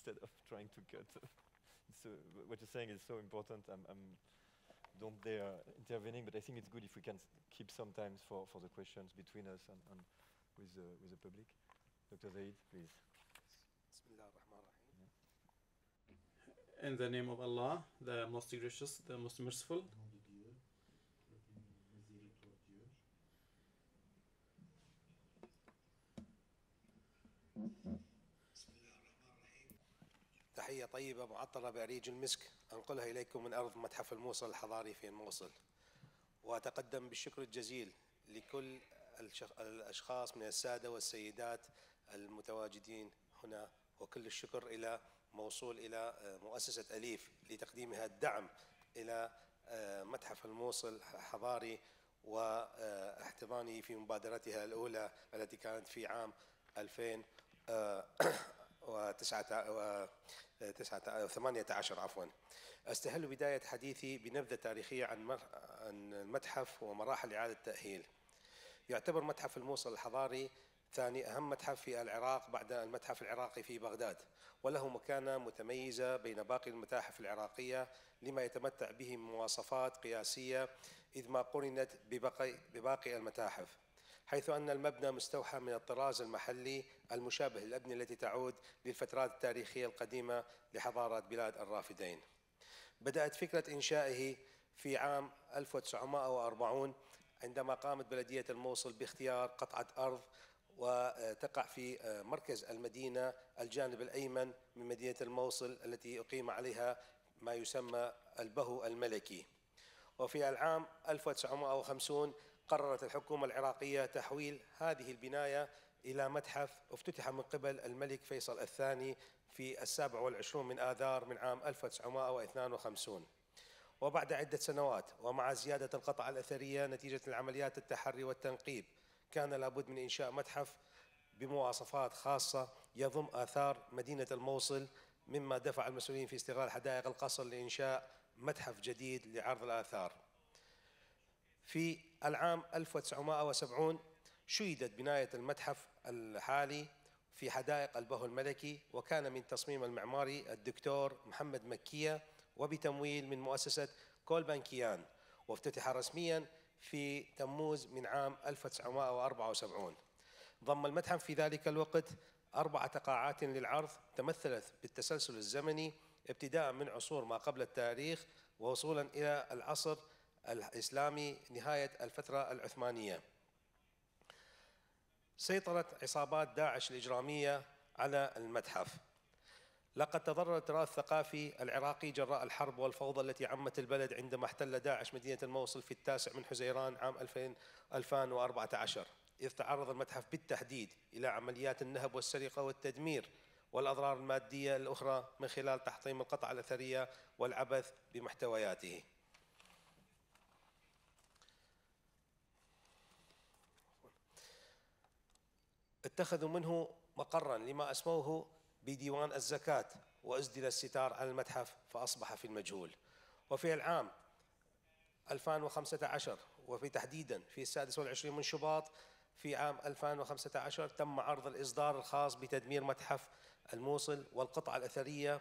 instead of trying to cut. so what you're saying is so important. I'm, I'm don't dare intervening, but I think it's good if we can keep some time for, for the questions between us and, and with, the, uh, with the public. Dr. Zaid, please. In the name of Allah, the most gracious, the most merciful. Mm -hmm. تحية طيبة معطرة بعريج المسك أنقلها إليكم من أرض متحف الموصل الحضاري في الموصل وأتقدم بالشكر الجزيل لكل الأشخاص من السادة والسيدات المتواجدين هنا وكل الشكر إلى موصول إلى آه، مؤسسة أليف لتقديمها الدعم إلى آه، متحف الموصل الحضاري واحتضانه في مبادرتها الأولى التي كانت في عام 2000 و وثمانية عشر عفوا أستهل بداية حديثي بنبذة تاريخية عن عن المتحف ومراحل إعادة التأهيل يعتبر متحف الموصل الحضاري ثاني أهم متحف في العراق بعد المتحف العراقي في بغداد وله مكانة متميزة بين باقي المتاحف العراقية لما يتمتع به من مواصفات قياسية إذ ما قرنت بباقي المتاحف حيث أن المبنى مستوحى من الطراز المحلي المشابه للأبنية التي تعود للفترات التاريخية القديمة لحضارة بلاد الرافدين بدأت فكرة إنشائه في عام 1940 عندما قامت بلدية الموصل باختيار قطعة أرض وتقع في آه، مركز المدينة الجانب الأيمن من مدينة الموصل التي أقيم عليها ما يسمى البهو الملكي وفي العام 1950 قررت الحكومة العراقية تحويل هذه البناية إلى متحف افتتح من قبل الملك فيصل الثاني في السابع والعشرون من آذار من عام 1952 وبعد عدة سنوات ومع زيادة القطع الأثرية نتيجة العمليات التحري والتنقيب كان لابد من إنشاء متحف بمواصفات خاصة يضم آثار مدينة الموصل مما دفع المسؤولين في استغلال حدائق القصر لإنشاء متحف جديد لعرض الآثار في العام 1970 شيدت بناية المتحف الحالي في حدائق البهو الملكي وكان من تصميم المعماري الدكتور محمد مكية وبتمويل من مؤسسة كولبانكيان وافتتح رسميا في تموز من عام 1974 ضم المتحف في ذلك الوقت أربعة قاعات للعرض تمثلت بالتسلسل الزمني ابتداء من عصور ما قبل التاريخ ووصولا إلى العصر الإسلامي نهاية الفترة العثمانية سيطرت عصابات داعش الإجرامية على المتحف لقد تضرر التراث الثقافي العراقي جراء الحرب والفوضى التي عمت البلد عندما احتل داعش مدينة الموصل في التاسع من حزيران عام 2014 إذ تعرض المتحف بالتحديد إلى عمليات النهب والسرقة والتدمير والأضرار المادية الأخرى من خلال تحطيم القطع الأثرية والعبث بمحتوياته اتخذوا منه مقرا لما اسموه بديوان الزكاة وازدل الستار على المتحف فأصبح في المجهول وفي العام 2015 وفي تحديدا في 26 من شباط في عام 2015 تم عرض الإصدار الخاص بتدمير متحف الموصل والقطعة الأثرية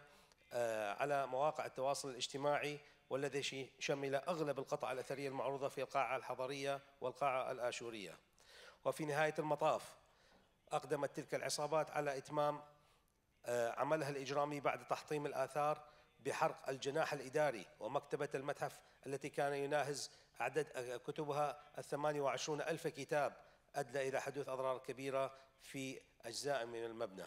آه، على مواقع التواصل الاجتماعي والذي شمل أغلب القطع الأثرية المعروضة في القاعة الحضرية والقاعة الآشورية وفي نهاية المطاف أقدمت تلك العصابات على إتمام آه، عملها الإجرامي بعد تحطيم الآثار بحرق الجناح الإداري ومكتبة المتحف التي كان يناهز عدد آه، كتبها الثمانية وعشرون ألف كتاب أدلى إلى حدوث أضرار كبيرة في أجزاء من المبنى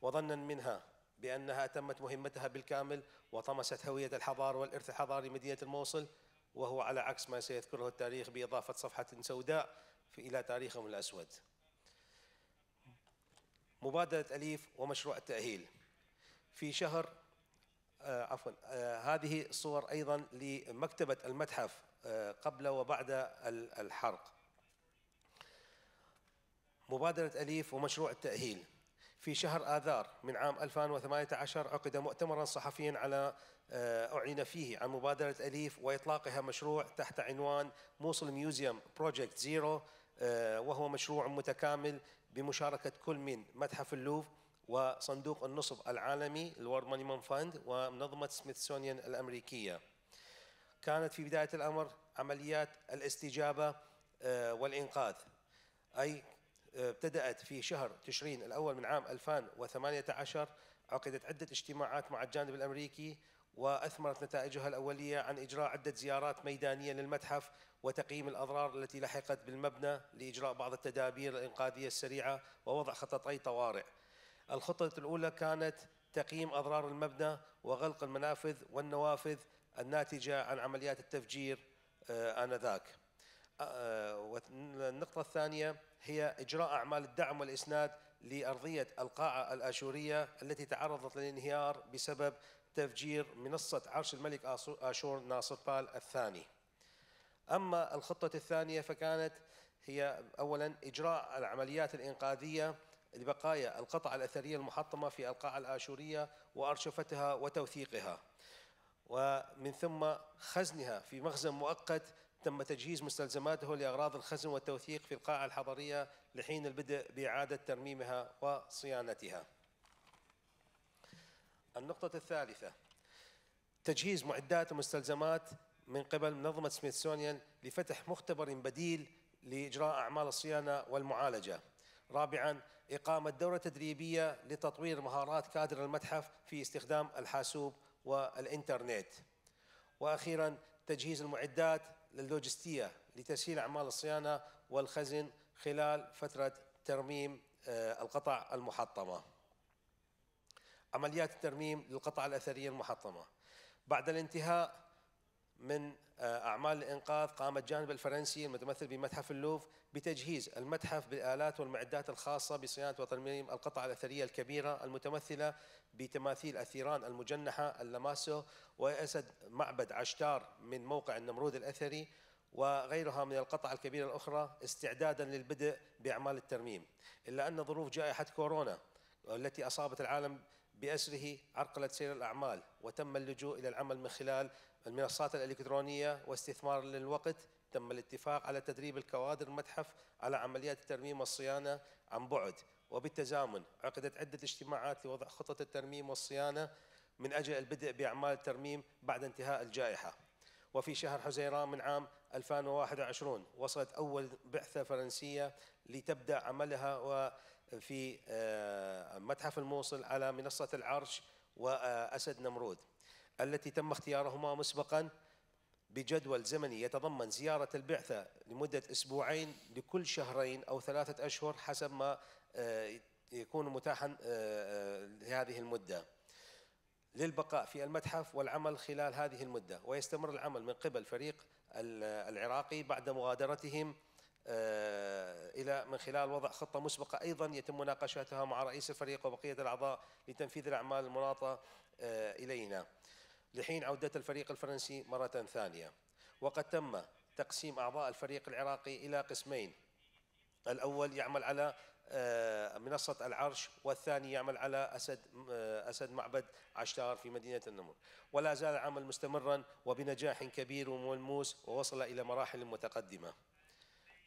وظنا منها بأنها أتمت مهمتها بالكامل وطمست هوية الحضارة والإرث الحضاري مدينة الموصل وهو على عكس ما سيذكره التاريخ بإضافة صفحة سوداء إلى تاريخهم الأسود مبادرة أليف ومشروع التأهيل في شهر آه عفوا آه هذه صور أيضا لمكتبة المتحف آه قبل وبعد الحرق مبادرة أليف ومشروع التأهيل في شهر آذار من عام 2018 عقد مؤتمرا صحفيا على آه، أعلن فيه عن مبادرة أليف وإطلاقها مشروع تحت عنوان موصل ميوزيوم بروجكت زيرو وهو مشروع متكامل بمشاركة كل من متحف اللوف وصندوق النصب العالمي الورد مانيمون فاند ومنظمة سميثسونيان الأمريكية كانت في بداية الأمر عمليات الاستجابة آه، والإنقاذ أي آه، ابتدأت في شهر تشرين الأول من عام 2018 عقدت عدة اجتماعات مع الجانب الأمريكي وأثمرت نتائجها الأولية عن إجراء عدة زيارات ميدانية للمتحف وتقييم الأضرار التي لحقت بالمبنى لإجراء بعض التدابير الإنقاذية السريعة ووضع خططي طوارئ الخطة الأولى كانت تقييم أضرار المبنى وغلق المنافذ والنوافذ الناتجة عن عمليات التفجير آه، آنذاك آه، والنقطة الثانية هي إجراء أعمال الدعم والإسناد لأرضية القاعة الآشورية التي تعرضت للانهيار بسبب تفجير منصة عرش الملك آشور ناصر بال الثاني أما الخطة الثانية فكانت هي أولا إجراء العمليات الإنقاذية لبقايا القطع الأثرية المحطمة في القاعة الآشورية وأرشفتها وتوثيقها ومن ثم خزنها في مخزن مؤقت تم تجهيز مستلزماته لأغراض الخزن والتوثيق في القاعة الحضرية لحين البدء بإعادة ترميمها وصيانتها النقطة الثالثة تجهيز معدات ومستلزمات من قبل منظمة سميثسونيان لفتح مختبر بديل لإجراء أعمال الصيانة والمعالجة رابعا إقامة دورة تدريبية لتطوير مهارات كادر المتحف في استخدام الحاسوب والإنترنت وأخيرا تجهيز المعدات اللوجستية لتسهيل أعمال الصيانة والخزن خلال فترة ترميم آه، القطع المحطمة عمليات الترميم للقطع الأثرية المحطمة بعد الانتهاء من آه، أعمال الإنقاذ قام الجانب الفرنسي المتمثل بمتحف اللوف بتجهيز المتحف بالآلات والمعدات الخاصة بصيانة وترميم القطع الأثرية الكبيرة المتمثلة بتماثيل الثيران المجنحة اللماسو وأسد معبد عشتار من موقع النمرود الأثري وغيرها من القطع الكبيرة الأخرى استعدادا للبدء بأعمال الترميم إلا أن ظروف جائحة كورونا التي أصابت العالم بأسره عرقلت سير الأعمال وتم اللجوء إلى العمل من خلال المنصات الإلكترونية واستثمار للوقت تم الاتفاق على تدريب الكوادر المتحف على عمليات الترميم والصيانة عن بعد وبالتزامن عقدت عدة اجتماعات لوضع خطة الترميم والصيانة من أجل البدء بأعمال الترميم بعد انتهاء الجائحة وفي شهر حزيران من عام 2021 وصلت أول بعثة فرنسية لتبدأ عملها و في آه، متحف الموصل على منصة العرش وأسد نمرود التي تم اختيارهما مسبقا بجدول زمني يتضمن زيارة البعثة لمدة أسبوعين لكل شهرين أو ثلاثة أشهر حسب ما آه، يكون متاحا آه، لهذه المدة للبقاء في المتحف والعمل خلال هذه المدة ويستمر العمل من قبل فريق العراقي بعد مغادرتهم آه، إلى من خلال وضع خطة مسبقة أيضا يتم مناقشتها مع رئيس الفريق وبقية الأعضاء لتنفيذ الأعمال المناطة آه، إلينا لحين عودة الفريق الفرنسي مرة ثانية وقد تم تقسيم أعضاء الفريق العراقي إلى قسمين الأول يعمل على آه، منصة العرش والثاني يعمل على أسد أسد معبد عشتار في مدينة النمر ولا زال العمل مستمرا وبنجاح كبير وملموس ووصل إلى مراحل متقدمة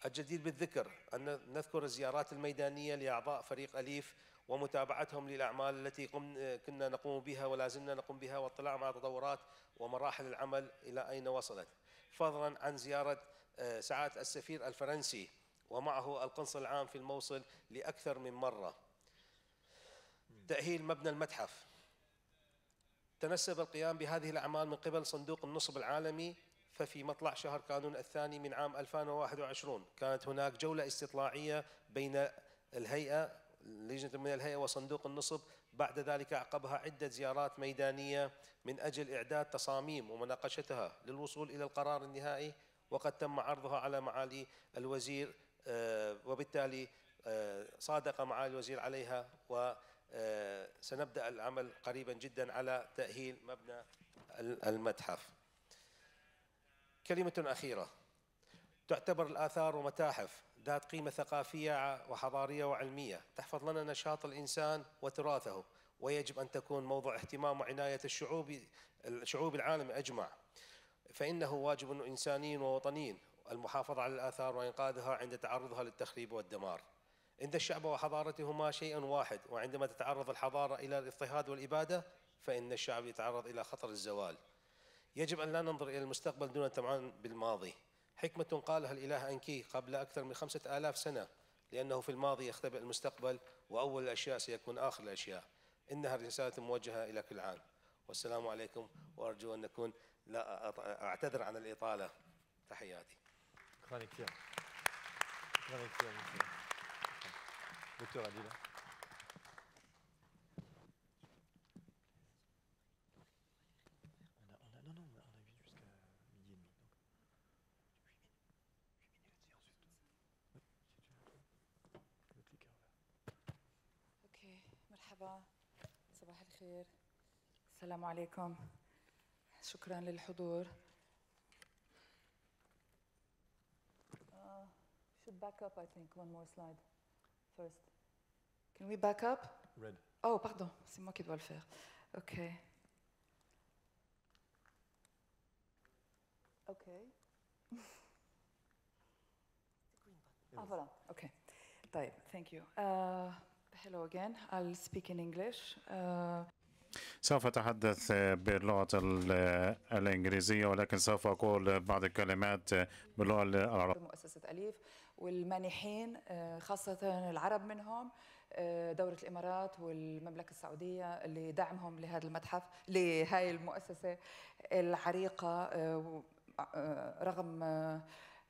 الجدير بالذكر أن نذكر الزيارات الميدانية لأعضاء فريق أليف ومتابعتهم للأعمال التي قم كنا نقوم بها ولا زلنا نقوم بها واطلاع على تطورات ومراحل العمل إلى أين وصلت فضلا عن زيارة آه، سعادة السفير الفرنسي ومعه القنصل العام في الموصل لأكثر من مرة تأهيل مبنى المتحف تنسب القيام بهذه الأعمال من قبل صندوق النصب العالمي ففي مطلع شهر كانون الثاني من عام 2021 كانت هناك جولة استطلاعية بين الهيئة لجنة من الهيئة وصندوق النصب بعد ذلك عقبها عدة زيارات ميدانية من أجل إعداد تصاميم ومناقشتها للوصول إلى القرار النهائي وقد تم عرضها على معالي الوزير آه، وبالتالي آه، صادق معالي الوزير عليها وسنبدأ آه، العمل قريبا جدا على تأهيل مبنى المتحف كلمة أخيرة تعتبر الآثار ومتاحف ذات قيمة ثقافية وحضارية وعلمية تحفظ لنا نشاط الإنسان وتراثه ويجب أن تكون موضع اهتمام وعناية الشعوب الشعوب العالم أجمع فإنه واجب إنساني ووطني المحافظة على الآثار وإنقاذها عند تعرضها للتخريب والدمار إن الشعب وحضارتهما شيء واحد وعندما تتعرض الحضارة إلى الاضطهاد والإبادة فإن الشعب يتعرض إلى خطر الزوال يجب أن لا ننظر إلى المستقبل دون التمعن بالماضي حكمة قالها الإله أنكي قبل أكثر من خمسة آلاف سنة لأنه في الماضي يختبئ المستقبل وأول الأشياء سيكون آخر الأشياء إنها رسالة موجهة إلى كل عام والسلام عليكم وأرجو أن نكون لا أعتذر عن الإطالة تحياتي شكرا كثير شكرا كثير دكتور عديلة مرحبا صباح الخير السلام عليكم شكرا للحضور should back up I think one more slide first can we back up red oh pardon c'est moi qui dois le faire ok ok ah voilà okay طيب thank you uh, Hello again. I'll speak in English. Uh... سوف أتحدث باللغة الإنجليزية ولكن سوف أقول بعض الكلمات باللغة العربية مؤسسة أليف والمانحين uh, خاصة العرب منهم uh, دولة الإمارات والمملكة السعودية لدعمهم لهذا المتحف لهذه المؤسسة العريقة uh, رغم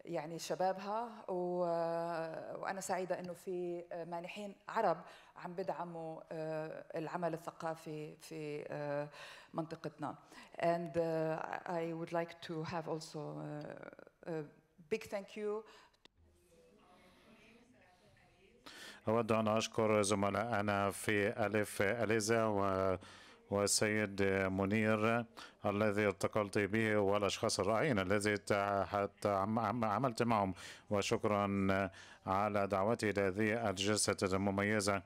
يعني شبابها وانا سعيده انه في مانحين عرب عم بدعموا آه، العمل الثقافي في آه، منطقتنا and آه، i would like to have also a big thank you أود أن أشكر زملائنا في ألف أليزا و والسيد منير الذي التقلت به والأشخاص الرائعين الذي عملت معهم وشكرا على دعوتي إلى هذه الجلسة المميزة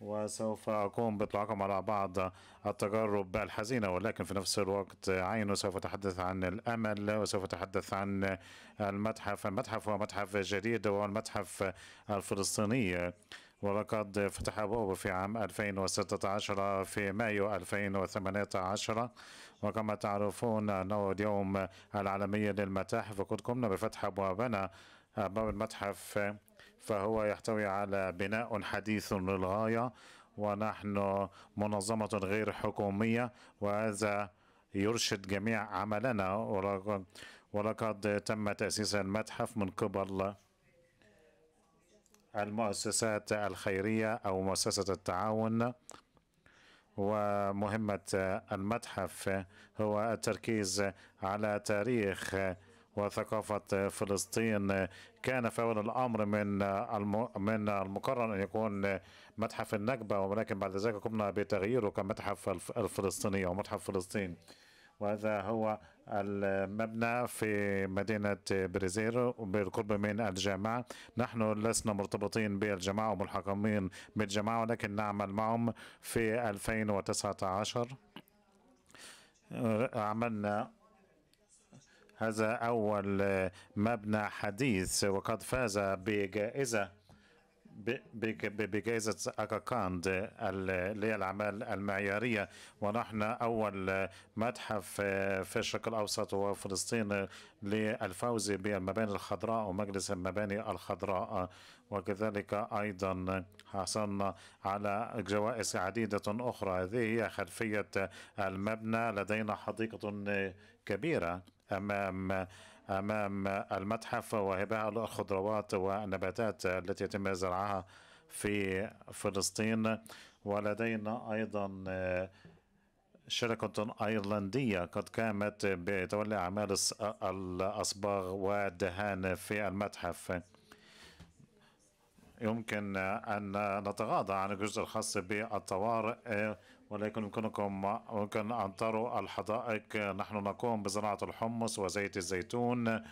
وسوف أقوم بإطلاعكم على بعض التجارب الحزينة ولكن في نفس الوقت عينه سوف أتحدث عن الأمل وسوف أتحدث عن المتحف المتحف هو متحف جديد هو المتحف الفلسطيني ولقد فتح أبوه في عام 2016 في مايو 2018 وكما تعرفون أنه اليوم العالمي للمتاحف وقد قمنا بفتح أبوابنا أبواب المتحف فهو يحتوي على بناء حديث للغاية ونحن منظمة غير حكومية وهذا يرشد جميع عملنا ولقد تم تأسيس المتحف من قبل المؤسسات الخيرية أو مؤسسة التعاون ومهمة المتحف هو التركيز على تاريخ وثقافة فلسطين كان في أول الأمر من من المقرر أن يكون متحف النكبة ولكن بعد ذلك قمنا بتغييره كمتحف الفلسطيني أو متحف فلسطين وهذا هو المبنى في مدينة بريزير بالقرب من الجامعة نحن لسنا مرتبطين بالجماعة وملحقين بالجماعة ولكن نعمل معهم في 2019 عملنا هذا أول مبنى حديث وقد فاز بجائزة بجائزة أكاكاند للأعمال المعيارية ونحن أول متحف في الشرق الأوسط وفلسطين للفوز بالمباني الخضراء ومجلس المباني الخضراء وكذلك أيضا حصلنا على جوائز عديدة أخرى هذه هي خلفية المبنى لدينا حديقة كبيرة أمام أمام المتحف وهباء الخضروات والنباتات التي يتم زرعها في فلسطين ولدينا أيضا آه، شركة أيرلندية قد قامت بتولي أعمال الأصباغ والدهان في المتحف يمكن أن نتغاضى عن الجزء الخاص بالطوارئ ولكن يمكنكم يمكن أن تروا الحدائق نحن نقوم بزراعة الحمص وزيت الزيتون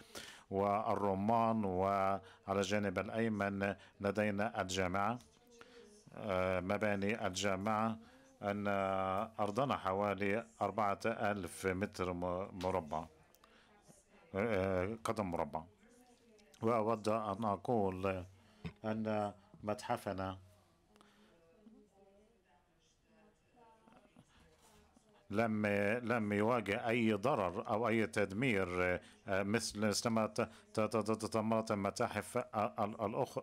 والرمان وعلى الجانب الأيمن لدينا الجامعة آه، مباني الجامعة أن أرضنا حوالي أربعة ألف متر مربع آه، قدم مربع وأود أن أقول أن متحفنا لم لم يواجه اي ضرر او اي تدمير آه، مثل مثلما تدمرت المتاحف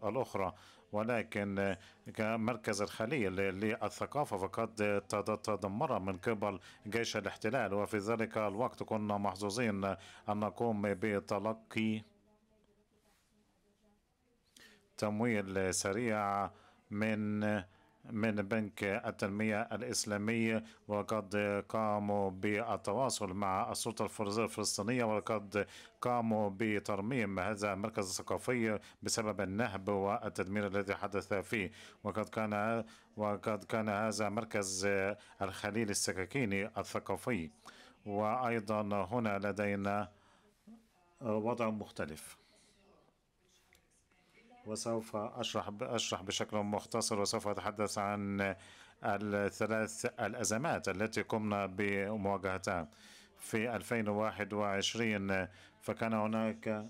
الاخرى ولكن آه، كمركز الخليل للثقافة فقد تدمر من قبل جيش الاحتلال وفي ذلك الوقت كنا محظوظين أن نقوم بتلقي تمويل سريع من من بنك التنمية الإسلامية وقد قاموا بالتواصل مع السلطة الفلسطينية وقد قاموا بترميم هذا المركز الثقافي بسبب النهب والتدمير الذي حدث فيه وقد كان وقد كان هذا مركز الخليل السكاكيني الثقافي وأيضا هنا لدينا وضع مختلف وسوف أشرح أشرح بشكل مختصر وسوف أتحدث عن الثلاث الأزمات التي قمنا بمواجهتها في 2021 فكان هناك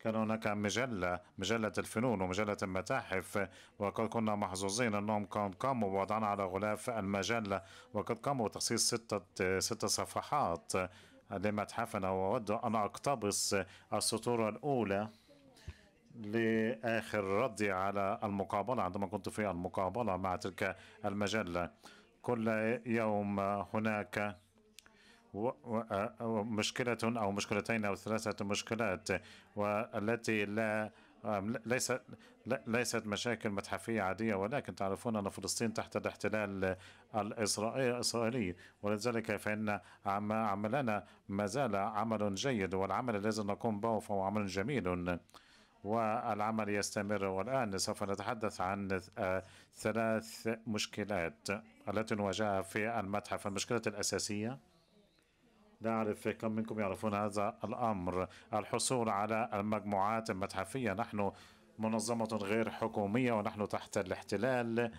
كان هناك مجلة مجلة الفنون ومجلة المتاحف وقد كنا محظوظين أنهم قاموا بوضعنا على غلاف المجلة وقد قاموا بتخصيص ستة ستة صفحات لمتحفنا وأود أن أقتبس السطور الأولى لآخر ردي على المقابلة عندما كنت في المقابلة مع تلك المجلة كل يوم هناك مشكلة أو مشكلتين أو ثلاثة مشكلات والتي لا ليست ليست مشاكل متحفية عادية ولكن تعرفون أن فلسطين تحت الاحتلال الإسرائيلي ولذلك فإن عملنا ما زال عمل جيد والعمل الذي نقوم به فهو عمل جميل والعمل يستمر والآن سوف نتحدث عن آه، ثلاث مشكلات التي نواجهها في المتحف المشكلة الأساسية لا أعرف كم منكم يعرفون هذا الأمر الحصول على المجموعات المتحفية نحن منظمة غير حكومية ونحن تحت الاحتلال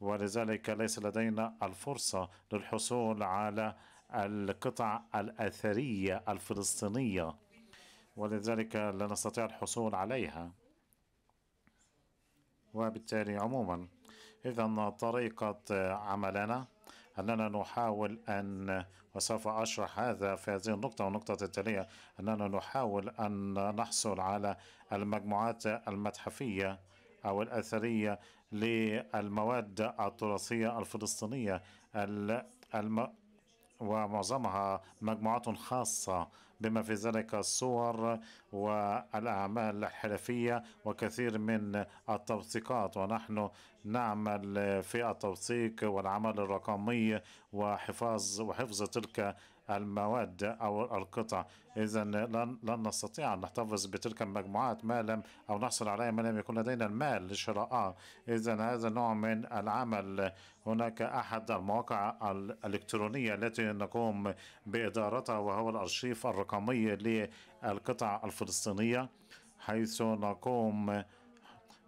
ولذلك ليس لدينا الفرصة للحصول على القطع الأثرية الفلسطينية ولذلك لا نستطيع الحصول عليها وبالتالي عموما إذا طريقة عملنا أننا نحاول أن وسوف أشرح هذا في هذه النقطة والنقطة التالية أننا نحاول أن نحصل على المجموعات المتحفية أو الأثرية للمواد التراثية الفلسطينية الم... ومعظمها مجموعات خاصة بما في ذلك الصور والأعمال الحرفية وكثير من التوثيقات ونحن نعمل في التوثيق والعمل الرقمي وحفاظ وحفظ تلك المواد أو القطع إذا لن, لن نستطيع أن نحتفظ بتلك المجموعات ما لم أو نحصل عليها ما لم يكن لدينا المال لشرائها إذا هذا نوع من العمل هناك أحد المواقع الإلكترونية التي نقوم بإدارتها وهو الأرشيف الرقمي القطع الفلسطينية حيث نقوم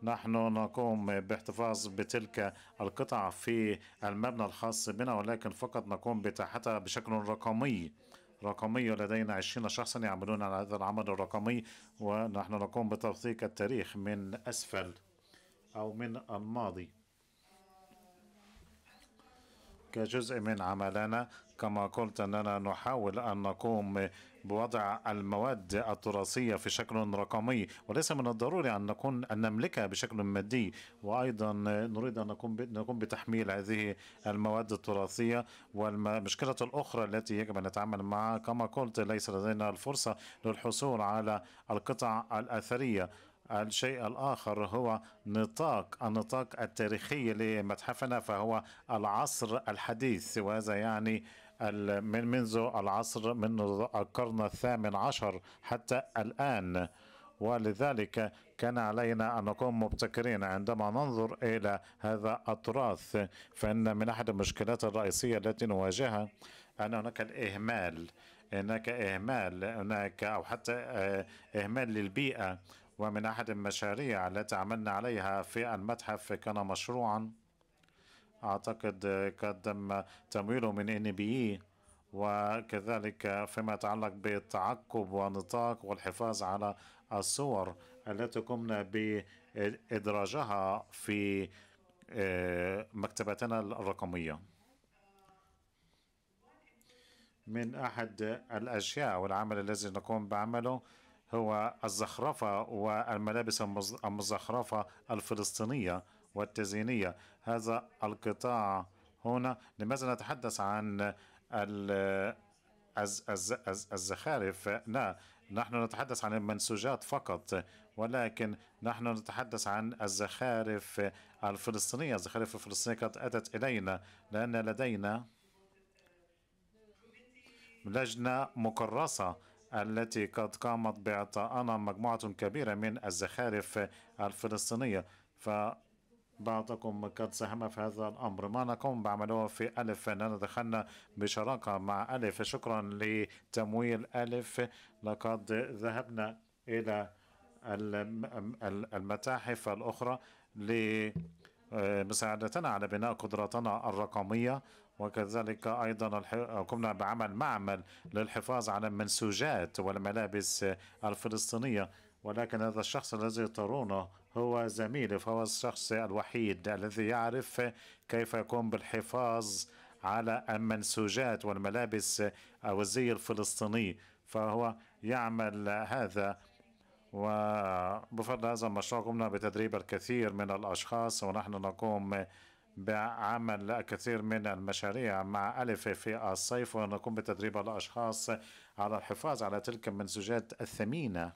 نحن نقوم باحتفاظ بتلك القطع في المبنى الخاص بنا ولكن فقط نقوم بتاحتها بشكل رقمي رقمي لدينا 20 شخصا يعملون على هذا العمل الرقمي ونحن نقوم بتوثيق التاريخ من أسفل أو من الماضي كجزء من عملنا كما قلت أننا نحاول أن نقوم بوضع المواد التراثية في شكل رقمي وليس من الضروري أن نكون أن نملكها بشكل مادي وأيضا نريد أن نقوم نقوم بتحميل هذه المواد التراثية والمشكلة الأخرى التي يجب أن نتعامل معها كما قلت ليس لدينا الفرصة للحصول على القطع الأثرية الشيء الآخر هو نطاق النطاق التاريخي لمتحفنا فهو العصر الحديث وهذا يعني من منذ العصر منذ القرن الثامن عشر حتى الآن ولذلك كان علينا أن نكون مبتكرين عندما ننظر إلى هذا التراث فإن من أحد المشكلات الرئيسية التي نواجهها أن هناك الإهمال هناك إهمال هناك أو حتى آه، إهمال للبيئة ومن أحد المشاريع التي عملنا عليها في المتحف كان مشروعاً أعتقد قدم تمويله من إن بي وكذلك فيما يتعلق بالتعقب والنطاق والحفاظ على الصور التي قمنا بإدراجها في آه، مكتبتنا الرقمية من أحد الأشياء والعمل الذي نقوم بعمله هو الزخرفة والملابس المزخرفة الفلسطينية والتزيينية هذا القطاع هنا لماذا نتحدث عن الزخارف لا نحن نتحدث عن المنسوجات فقط ولكن نحن نتحدث عن الزخارف الفلسطينية الزخارف الفلسطينية قد أتت إلينا لأن لدينا لجنة مكرسة التي قد قامت باعطائنا مجموعة كبيرة من الزخارف الفلسطينية ف بعضكم قد ساهم في هذا الأمر ما نقوم بعمله في ألف أننا دخلنا بشراكة مع ألف شكرا لتمويل ألف لقد ذهبنا إلى المتاحف الأخرى لمساعدتنا على بناء قدراتنا الرقمية وكذلك أيضا قمنا بعمل معمل للحفاظ على المنسوجات والملابس الفلسطينية ولكن هذا الشخص الذي ترونه هو زميلي فهو الشخص الوحيد الذي يعرف كيف يقوم بالحفاظ على المنسوجات والملابس أو الزي الفلسطيني فهو يعمل هذا وبفضل هذا المشروع قمنا بتدريب الكثير من الأشخاص ونحن نقوم بعمل كثير من المشاريع مع ألف في الصيف ونقوم بتدريب الأشخاص على الحفاظ على تلك المنسوجات الثمينة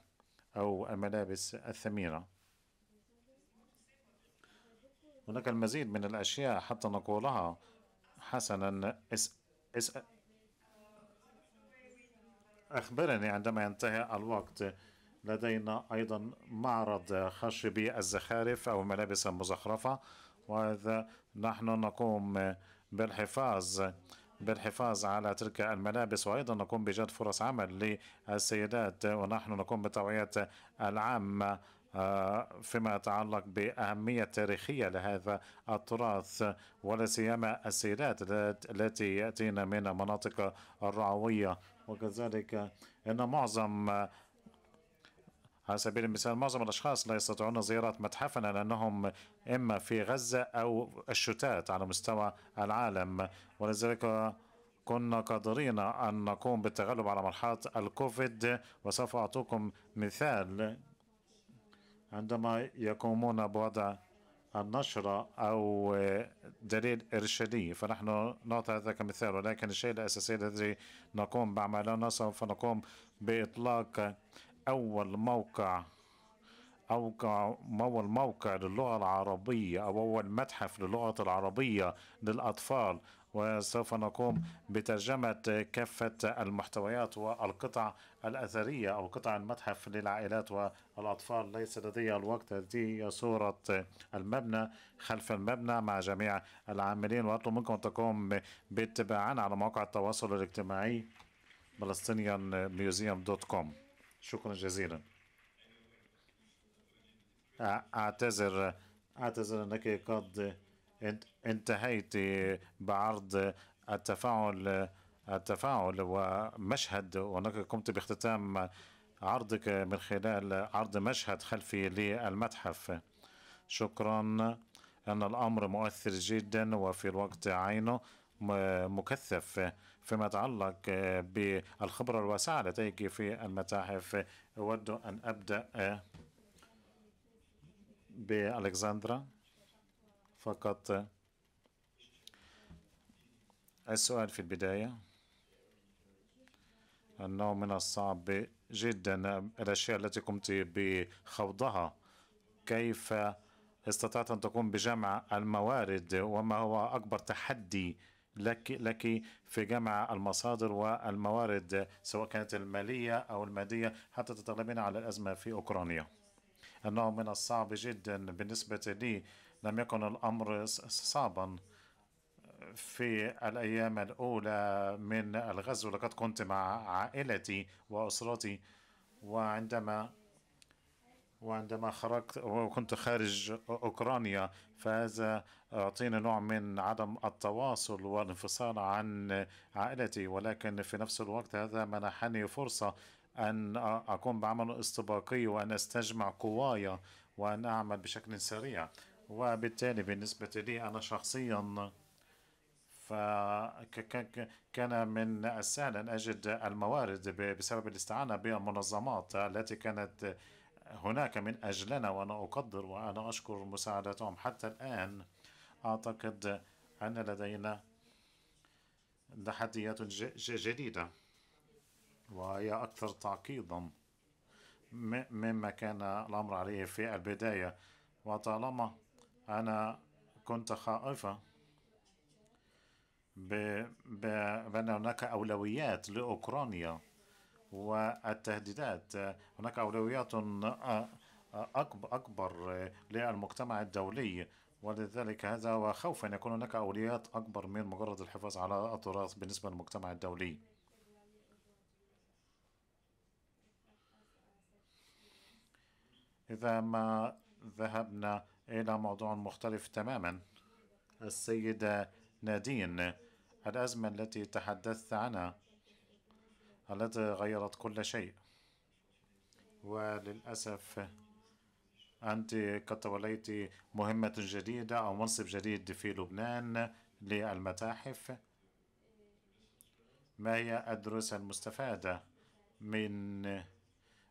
أو الملابس الثمينة هناك المزيد من الأشياء حتى نقولها حسنا اس اس أخبرني عندما ينتهي الوقت لدينا أيضا معرض خشبي الزخارف أو الملابس المزخرفة وهذا نحن نقوم بالحفاظ بالحفاظ على تلك الملابس وأيضا نقوم بإيجاد فرص عمل للسيدات ونحن نقوم بتوعية العامة آه، فيما يتعلق بأهمية تاريخية لهذا التراث ولا سيما السيدات التي يأتينا من مناطق الرعوية وكذلك أن معظم على سبيل المثال معظم الأشخاص لا يستطيعون زيارة متحفنا لأنهم إما في غزة أو الشتات على مستوى العالم ولذلك كنا قادرين أن نقوم بالتغلب على مرحلة الكوفيد وسوف أعطوكم مثال عندما يقومون بوضع النشرة أو دليل إرشادي فنحن نعطي هذا كمثال ولكن الشيء الأساسي الذي نقوم بعملنا سوف نقوم بإطلاق أول موقع أو أول موقع للغة العربية أو أول متحف للغة العربية للأطفال وسوف نقوم بترجمة كافة المحتويات والقطع الأثرية أو قطع المتحف للعائلات والأطفال ليس لدي الوقت هذه صورة المبنى خلف المبنى مع جميع العاملين وأطلب منكم أن تقوم باتباعنا على مواقع التواصل الاجتماعي palestinianmuseum.com دوت كوم شكرا جزيلا أعتذر أعتذر أنك قد انتهيت بعرض التفاعل التفاعل ومشهد وأنك قمت باختتام عرضك من خلال عرض مشهد خلفي للمتحف شكرا أن الأمر مؤثر جدا وفي الوقت عينه مكثف فيما يتعلق بالخبرة الواسعة لديك في المتاحف أود أن أبدأ بألكسندرا فقط السؤال في البداية أنه من الصعب جدا الأشياء التي قمت بخوضها كيف استطعت أن تقوم بجمع الموارد وما هو أكبر تحدي لك, لك في جمع المصادر والموارد سواء كانت المالية أو المادية حتى تتغلبين على الأزمة في أوكرانيا أنه من الصعب جدا بالنسبة لي لم يكن الأمر صعبا آه، في الأيام الأولى من الغزو لقد كنت مع عائلتي وأسرتي وعندما وعندما خرجت وكنت خارج أوكرانيا فهذا أعطيني نوع من عدم التواصل والانفصال عن عائلتي ولكن في نفس الوقت هذا منحني فرصة أن أقوم بعمل استباقي وأن أستجمع قواي وأن أعمل بشكل سريع وبالتالي بالنسبة لي أنا شخصيا فكان من السهل أن أجد الموارد بسبب الاستعانة بالمنظمات التي كانت هناك من أجلنا وأنا أقدر وأنا أشكر مساعدتهم حتى الآن أعتقد أن لدينا تحديات جديدة وهي أكثر تعقيدا مما كان الأمر عليه في البداية وطالما أنا كنت خائفة بأن هناك أولويات لأوكرانيا والتهديدات هناك أولويات آه، أكبر للمجتمع الدولي ولذلك هذا وخوف أن يكون هناك أولويات أكبر من مجرد الحفاظ على التراث بالنسبة للمجتمع الدولي إذا ما ذهبنا إلى موضوع مختلف تماما السيدة نادين الأزمة التي تحدثت عنها التي غيرت كل شيء وللأسف أنت قد توليت مهمة جديدة أو منصب جديد في لبنان للمتاحف ما هي الدروس المستفادة من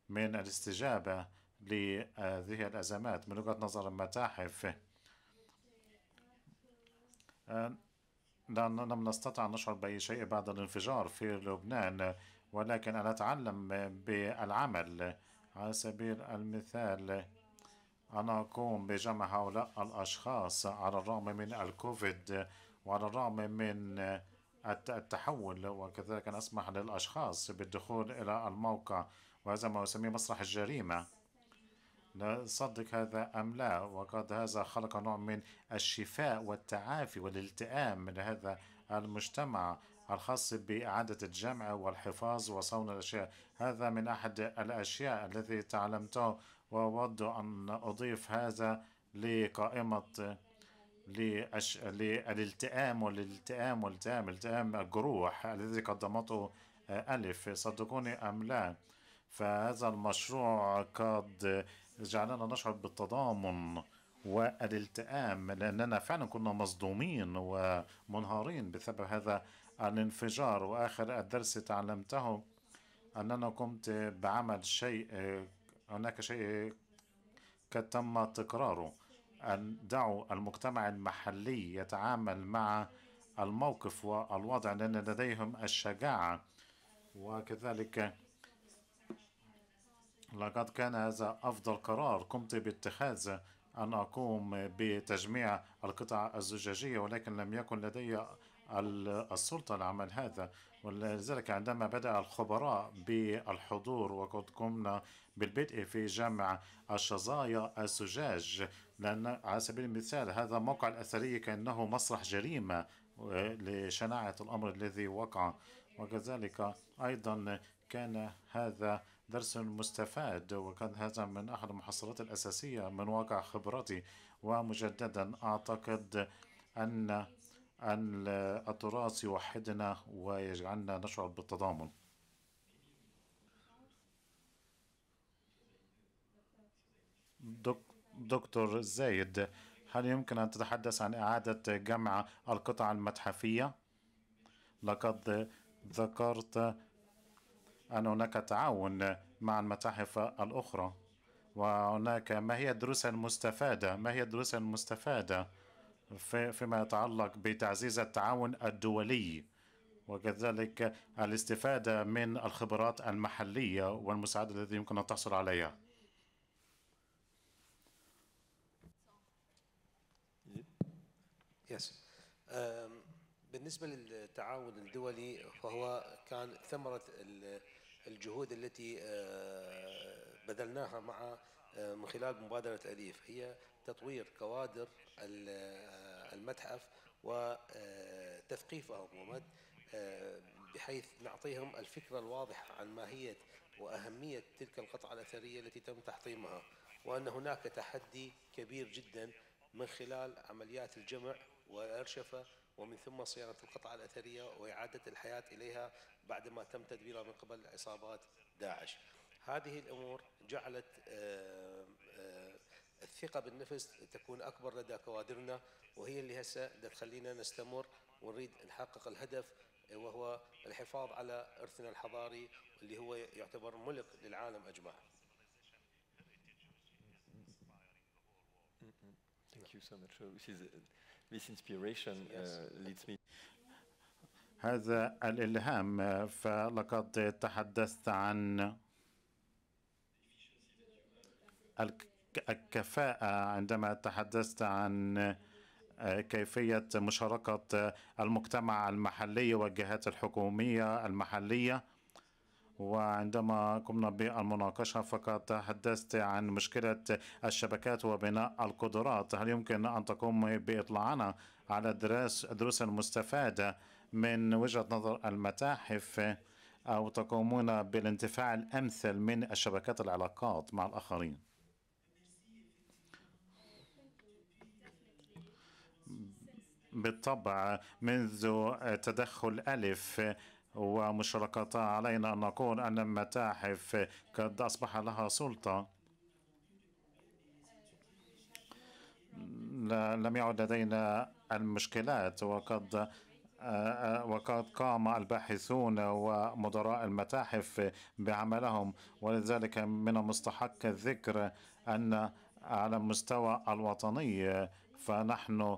من الاستجابة لهذه الأزمات من وجهة نظر المتاحف آه، لم نستطع أن نشعر بأي شيء بعد الانفجار في لبنان ولكن أنا أتعلم بالعمل على سبيل المثال أنا أقوم بجمع هؤلاء الأشخاص على الرغم من الكوفيد وعلى الرغم من التحول وكذلك أن أسمح للأشخاص بالدخول إلى الموقع وهذا ما يسميه مسرح الجريمة نصدق هذا أم لا وقد هذا خلق نوع من الشفاء والتعافي والالتئام من هذا المجتمع الخاص بإعادة الجمع والحفاظ وصون الأشياء هذا من أحد الأشياء الذي تعلمته وأود أن أضيف هذا لقائمة لأش... للالتئام والالتئام والالتئام التئام الجروح الذي قدمته آه، ألف صدقوني أم لا فهذا المشروع قد جعلنا نشعر بالتضامن والالتئام لأننا فعلا كنا مصدومين ومنهارين بسبب هذا الانفجار وآخر الدرس تعلمته أننا قمت بعمل شيء هناك شيء قد تم تكراره أن دعوا المجتمع المحلي يتعامل مع الموقف والوضع لأن لديهم الشجاعة وكذلك لقد كان هذا أفضل قرار قمت باتخاذه أن أقوم بتجميع القطع الزجاجية ولكن لم يكن لدي السلطة لعمل هذا ولذلك عندما بدأ الخبراء بالحضور وقد قمنا بالبدء في جمع الشظايا الزجاج لأن على سبيل المثال هذا موقع الأثري كأنه مسرح جريمة لشناعة الأمر الذي وقع وكذلك أيضا كان هذا درس مستفاد وكان هذا من أحد المحصلات الأساسية من واقع خبرتي ومجددا أعتقد أن أن التراث يوحدنا ويجعلنا نشعر بالتضامن دك دكتور زايد هل يمكن أن تتحدث عن إعادة جمع القطع المتحفية؟ لقد ذكرت أن هناك تعاون مع المتاحف الأخرى وهناك ما هي الدروس المستفادة ما هي الدروس المستفادة في فيما يتعلق بتعزيز التعاون الدولي وكذلك الاستفادة من الخبرات المحلية والمساعدة التي يمكن أن تحصل عليها يس بالنسبة للتعاون الدولي فهو كان ثمرة الجهود التي آه، بذلناها مع آه، من خلال مبادرة أليف هي تطوير كوادر آه، المتحف وتثقيفهم ومد بحيث نعطيهم الفكرة الواضحة عن ماهية وأهمية تلك القطعة الأثرية التي تم تحطيمها وأن هناك تحدي كبير جدا من خلال عمليات الجمع والأرشفة ومن ثم صيانة القطعة الأثرية وإعادة الحياة إليها بعدما تم تدبيرها من قبل عصابات داعش هذه الأمور جعلت آه، آه، الثقة بالنفس تكون أكبر لدى كوادرنا وهي اللي هسه تخلينا نستمر ونريد نحقق الهدف وهو الحفاظ على إرثنا الحضاري اللي هو يعتبر ملك للعالم أجمع Thank you so much. This inspiration uh, leads me. هذا الإلهام آه، فلقد تحدثت عن الكفاءة عندما تحدثت عن آه، كيفية مشاركة المجتمع المحلي والجهات الحكومية المحلية وعندما قمنا بالمناقشة فقط تحدثت عن مشكلة الشبكات وبناء القدرات هل يمكن أن تقوم بإطلاعنا على دراس دروس المستفادة من وجهة نظر المتاحف أو تقومون بالانتفاع الأمثل من الشبكات العلاقات مع الآخرين بالطبع منذ تدخل ألف ومشاركة علينا أن نقول أن المتاحف قد أصبح لها سلطة لم يعد لدينا المشكلات وقد آه، وقد قام الباحثون ومدراء المتاحف بعملهم ولذلك من المستحق الذكر أن على المستوى الوطني فنحن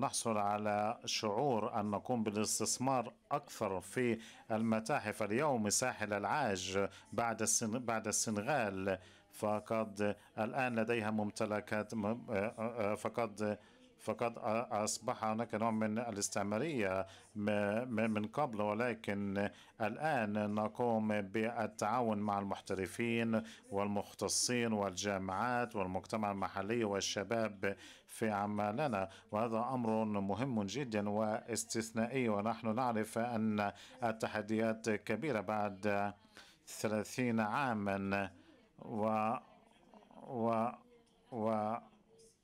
نحصل على شعور أن نقوم بالاستثمار أكثر في المتاحف اليوم ساحل العاج بعد بعد السنغال فقد الآن لديها ممتلكات فقد فقد أصبح هناك نوع من الاستعمارية من قبل ولكن الآن نقوم بالتعاون مع المحترفين والمختصين والجامعات والمجتمع المحلي والشباب في أعمالنا وهذا أمر مهم جدا واستثنائي ونحن نعرف أن التحديات كبيرة بعد ثلاثين عاما و و و,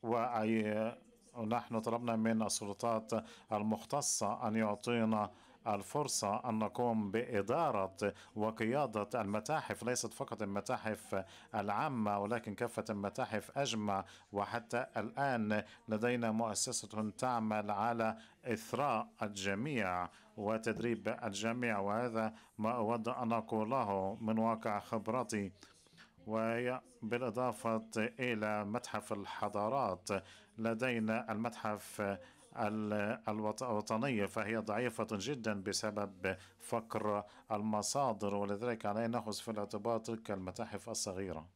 و... ونحن طلبنا من السلطات المختصة أن يعطينا الفرصة أن نقوم بإدارة وقيادة المتاحف ليست فقط المتاحف العامة ولكن كافة المتاحف أجمع وحتى الآن لدينا مؤسسة تعمل على إثراء الجميع وتدريب الجميع وهذا ما أود أن أقوله من واقع خبرتي وبالإضافة إلى متحف الحضارات لدينا المتحف الوطنية فهي ضعيفة جدا بسبب فقر المصادر ولذلك علينا نأخذ في الاعتبار تلك المتاحف الصغيرة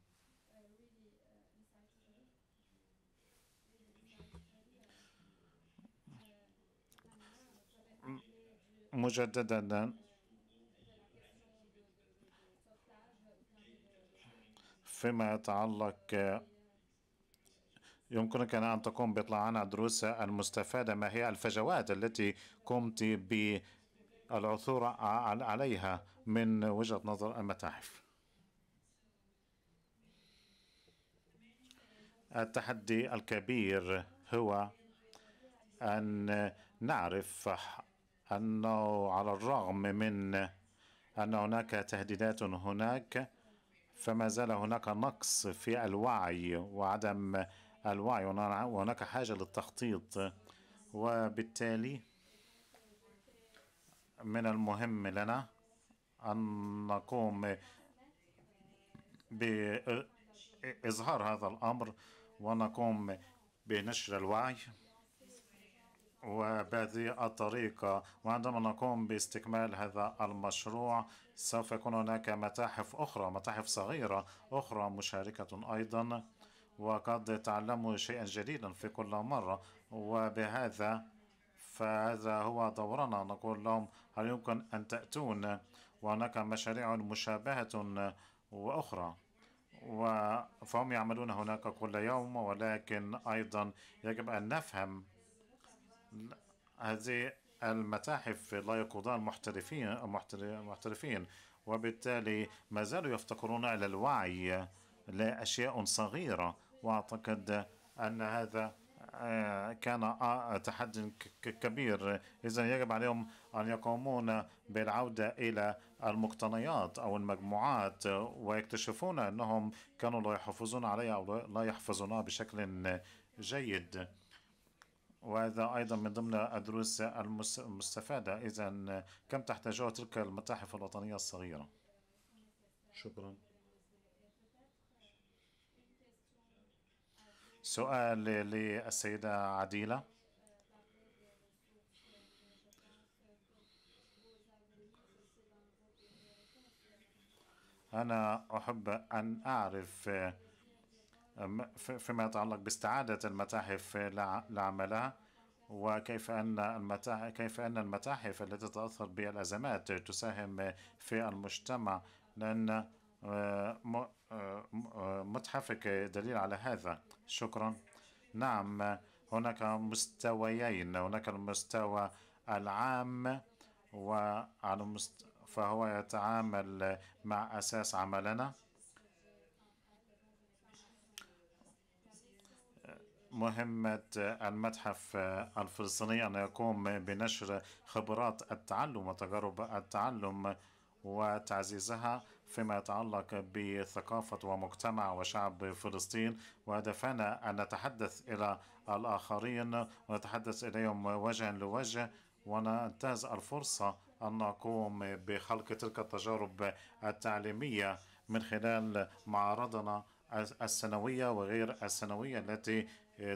مجددا فيما يتعلق يمكنك أن تقوم بإطلاع عن دروس المستفادة ما هي الفجوات التي قمت بالعثور عليها من وجهة نظر المتاحف التحدي الكبير هو أن نعرف أنه على الرغم من أن هناك تهديدات هناك فما زال هناك نقص في الوعي وعدم الوعي وهناك حاجة للتخطيط وبالتالي من المهم لنا أن نقوم بإظهار هذا الأمر ونقوم بنشر الوعي وبهذه الطريقة وعندما نقوم باستكمال هذا المشروع سوف يكون هناك متاحف أخرى متاحف صغيرة أخرى مشاركة أيضا وقد تعلموا شيئا جديدا في كل مرة وبهذا فهذا هو دورنا نقول لهم هل يمكن أن تأتون وهناك مشاريع مشابهة وأخرى فهم يعملون هناك كل يوم ولكن أيضا يجب أن نفهم هذه المتاحف لا يقودها المحترفين محترفين وبالتالي ما زالوا يفتقرون إلى الوعي لأشياء صغيرة وأعتقد أن هذا آه، كان آه، تحدي كبير إذا يجب عليهم أن يقومون بالعودة إلى المقتنيات أو المجموعات ويكتشفون أنهم كانوا لا يحافظون عليها أو لا يحفظونها بشكل جيد وهذا أيضا من ضمن الدروس المستفادة إذا كم تحتاجه تلك المتاحف الوطنية الصغيرة شكرا سؤال للسيدة عديلة أنا أحب أن أعرف فيما يتعلق باستعادة المتاحف لعملها وكيف أن المتاحف كيف أن المتاحف التي تتأثر بالأزمات تساهم في المجتمع لأن آه، آه، متحفك دليل على هذا شكرا نعم هناك مستويين هناك المستوى العام وعلى فهو يتعامل مع أساس عملنا مهمة المتحف الفلسطيني أن يقوم بنشر خبرات التعلم وتجارب التعلم وتعزيزها فيما يتعلق بثقافة ومجتمع وشعب فلسطين وهدفنا أن نتحدث إلى الآخرين ونتحدث إليهم وجها لوجه وننتهز الفرصة أن نقوم بخلق تلك التجارب التعليمية من خلال معارضنا السنوية وغير السنوية التي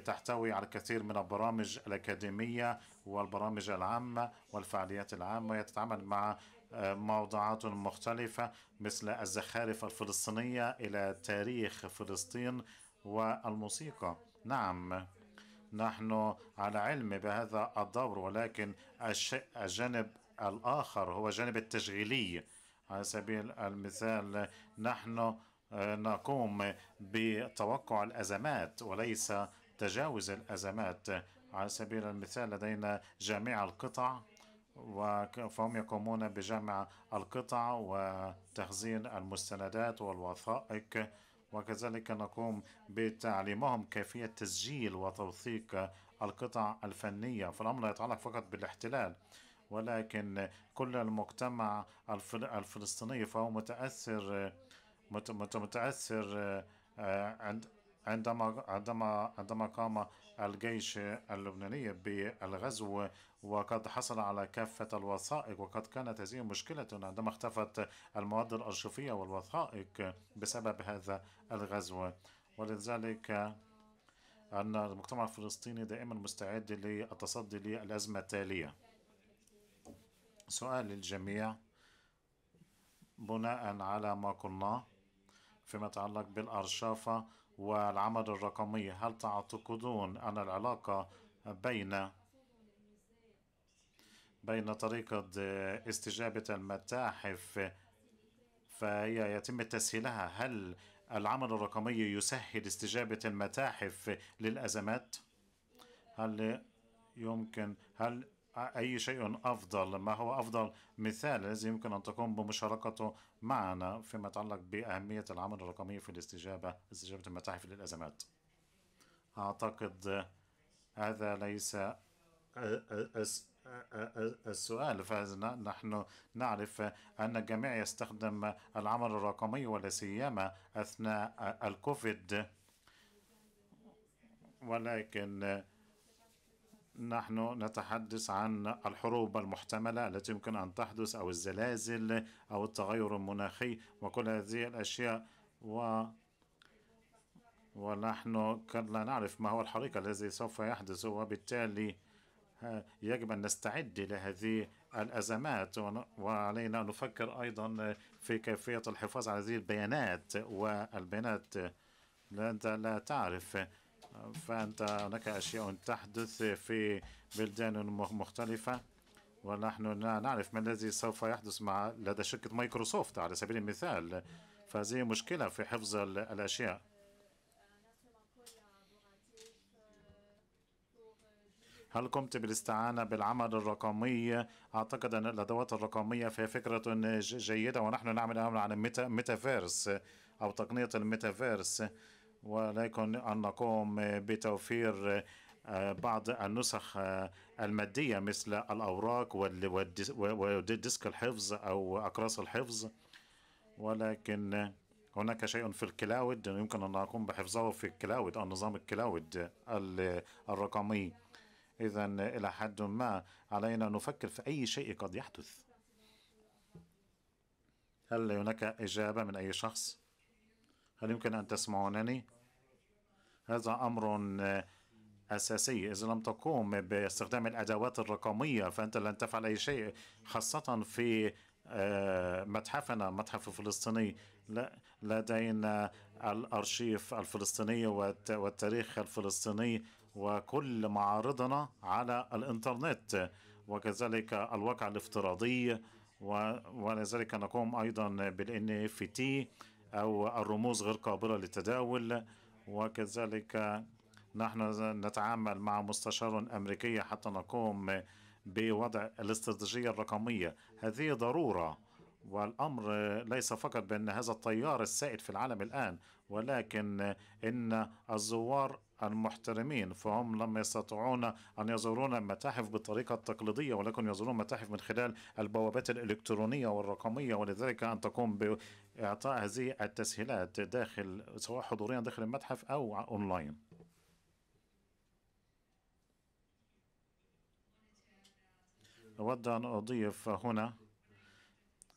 تحتوي على الكثير من البرامج الأكاديمية والبرامج العامة والفعاليات العامة تتعامل مع آه، موضوعات مختلفة مثل الزخارف الفلسطينية إلى تاريخ فلسطين والموسيقى نعم نحن على علم بهذا الدور ولكن الجانب الآخر هو الجانب التشغيلي على سبيل المثال نحن آه، نقوم بتوقع الأزمات وليس تجاوز الأزمات على سبيل المثال لدينا جميع القطع فهم يقومون بجمع القطع وتخزين المستندات والوثائق وكذلك نقوم بتعليمهم كيفية تسجيل وتوثيق القطع الفنية فالأمر لا يتعلق فقط بالاحتلال ولكن كل المجتمع الفلسطيني فهو متأثر متأثر آه، عند عندما عندما عندما قام الجيش اللبناني بالغزو وقد حصل على كافة الوثائق وقد كانت هذه مشكلة عندما اختفت المواد الأرشفية والوثائق بسبب هذا الغزو ولذلك أن المجتمع الفلسطيني دائما مستعد للتصدي للأزمة التالية سؤال للجميع بناء على ما قلناه فيما يتعلق بالأرشفة والعمل الرقمي هل تعتقدون أن العلاقة بين بين طريقة استجابة المتاحف فهي يتم تسهيلها هل العمل الرقمي يسهل استجابة المتاحف للأزمات هل يمكن هل أي شيء أفضل ما هو أفضل مثال الذي يمكن أن تقوم بمشاركته معنا فيما يتعلق بأهمية العمل الرقمي في الاستجابة استجابة المتاحف للأزمات أعتقد هذا ليس السؤال فنحن نعرف أن الجميع يستخدم العمل الرقمي ولا سيما أثناء الكوفيد ولكن نحن نتحدث عن الحروب المحتملة التي يمكن أن تحدث أو الزلازل أو التغير المناخي وكل هذه الأشياء و ونحن لا نعرف ما هو الحريق الذي سوف يحدث وبالتالي آه، يجب أن نستعد لهذه الأزمات وعلينا أن نفكر أيضا في كيفية الحفاظ على هذه البيانات والبيانات لا, لا تعرف فأنت هناك أشياء تحدث في بلدان مختلفة ونحن نعرف ما الذي سوف يحدث مع لدى شركة مايكروسوفت على سبيل المثال فهذه مشكلة في حفظ الأشياء هل قمت بالاستعانة بالعمل الرقمي؟ أعتقد أن الأدوات الرقمية فهي فكرة جيدة ونحن نعمل الآن على الميتافيرس أو تقنية الميتافيرس ولكن أن نقوم بتوفير آه، بعض النسخ آه، المادية مثل الأوراق وديسك الحفظ أو أقراص الحفظ ولكن هناك شيء في الكلاود يمكن أن نقوم بحفظه في الكلاود أو نظام الكلاود الرقمي إذا إلى حد ما علينا نفكر في أي شيء قد يحدث هل هناك إجابة من أي شخص؟ هل يمكن أن تسمعونني؟ هذا أمر آه، أساسي إذا لم تقوم باستخدام الأدوات الرقمية فأنت لن تفعل أي شيء خاصة في آه، متحفنا متحف الفلسطيني لدينا الأرشيف الفلسطيني والتاريخ الفلسطيني وكل معارضنا على الإنترنت وكذلك الواقع الافتراضي ولذلك نقوم أيضا بالNFT أو الرموز غير قابلة للتداول وكذلك نحن نتعامل مع مستشار أمريكي حتى نقوم بوضع الاستراتيجية الرقمية هذه ضرورة والأمر ليس فقط بأن هذا التيار السائد في العالم الآن ولكن إن الزوار المحترمين فهم لم يستطيعون أن يزورون المتاحف بالطريقة التقليدية ولكن يزورون المتاحف من خلال البوابات الإلكترونية والرقمية ولذلك أن تقوم إعطاء هذه التسهيلات داخل سواء حضوريا داخل المتحف أو أونلاين أود أن أضيف هنا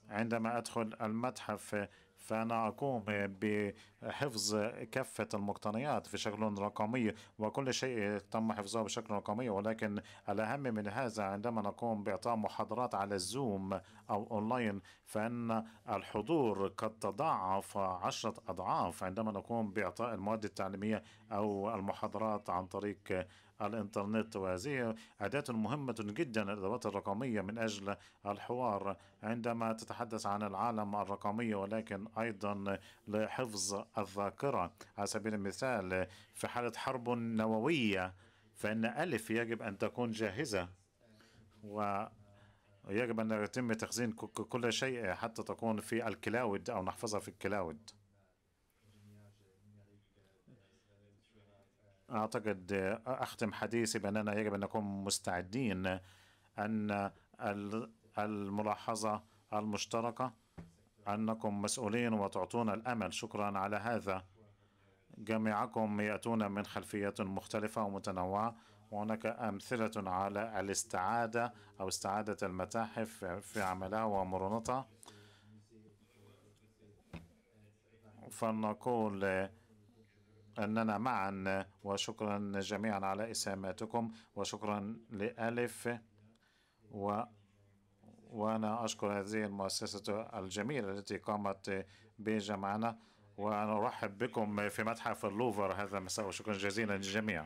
عندما أدخل المتحف فأنا أقوم بحفظ كافة المقتنيات في شكل رقمي وكل شيء تم حفظه بشكل رقمي ولكن الأهم من هذا عندما نقوم بإعطاء محاضرات على الزوم أو أونلاين فإن الحضور قد تضاعف عشرة أضعاف عندما نقوم بإعطاء المواد التعليمية أو المحاضرات عن طريق الانترنت وهذه أداة مهمة جدا الأدوات الرقمية من أجل الحوار عندما تتحدث عن العالم الرقمي ولكن أيضا لحفظ الذاكرة على سبيل المثال في حالة حرب نووية فإن ألف يجب أن تكون جاهزة و يجب أن يتم تخزين كل شيء حتى تكون في الكلاود أو نحفظها في الكلاود أعتقد أختم حديثي بأننا يجب أن نكون مستعدين أن الملاحظة المشتركة أنكم مسؤولين وتعطون الأمل شكرا على هذا جميعكم يأتون من خلفيات مختلفة ومتنوعة وهناك أمثلة على الاستعادة أو استعادة المتاحف في عملها ومرونتها فلنقول أننا معا وشكرا جميعا على إسهاماتكم وشكرا لألف و وأنا أشكر هذه المؤسسة الجميلة التي قامت بجمعنا وأنا أرحب بكم في متحف اللوفر هذا المساء وشكرا جزيلا للجميع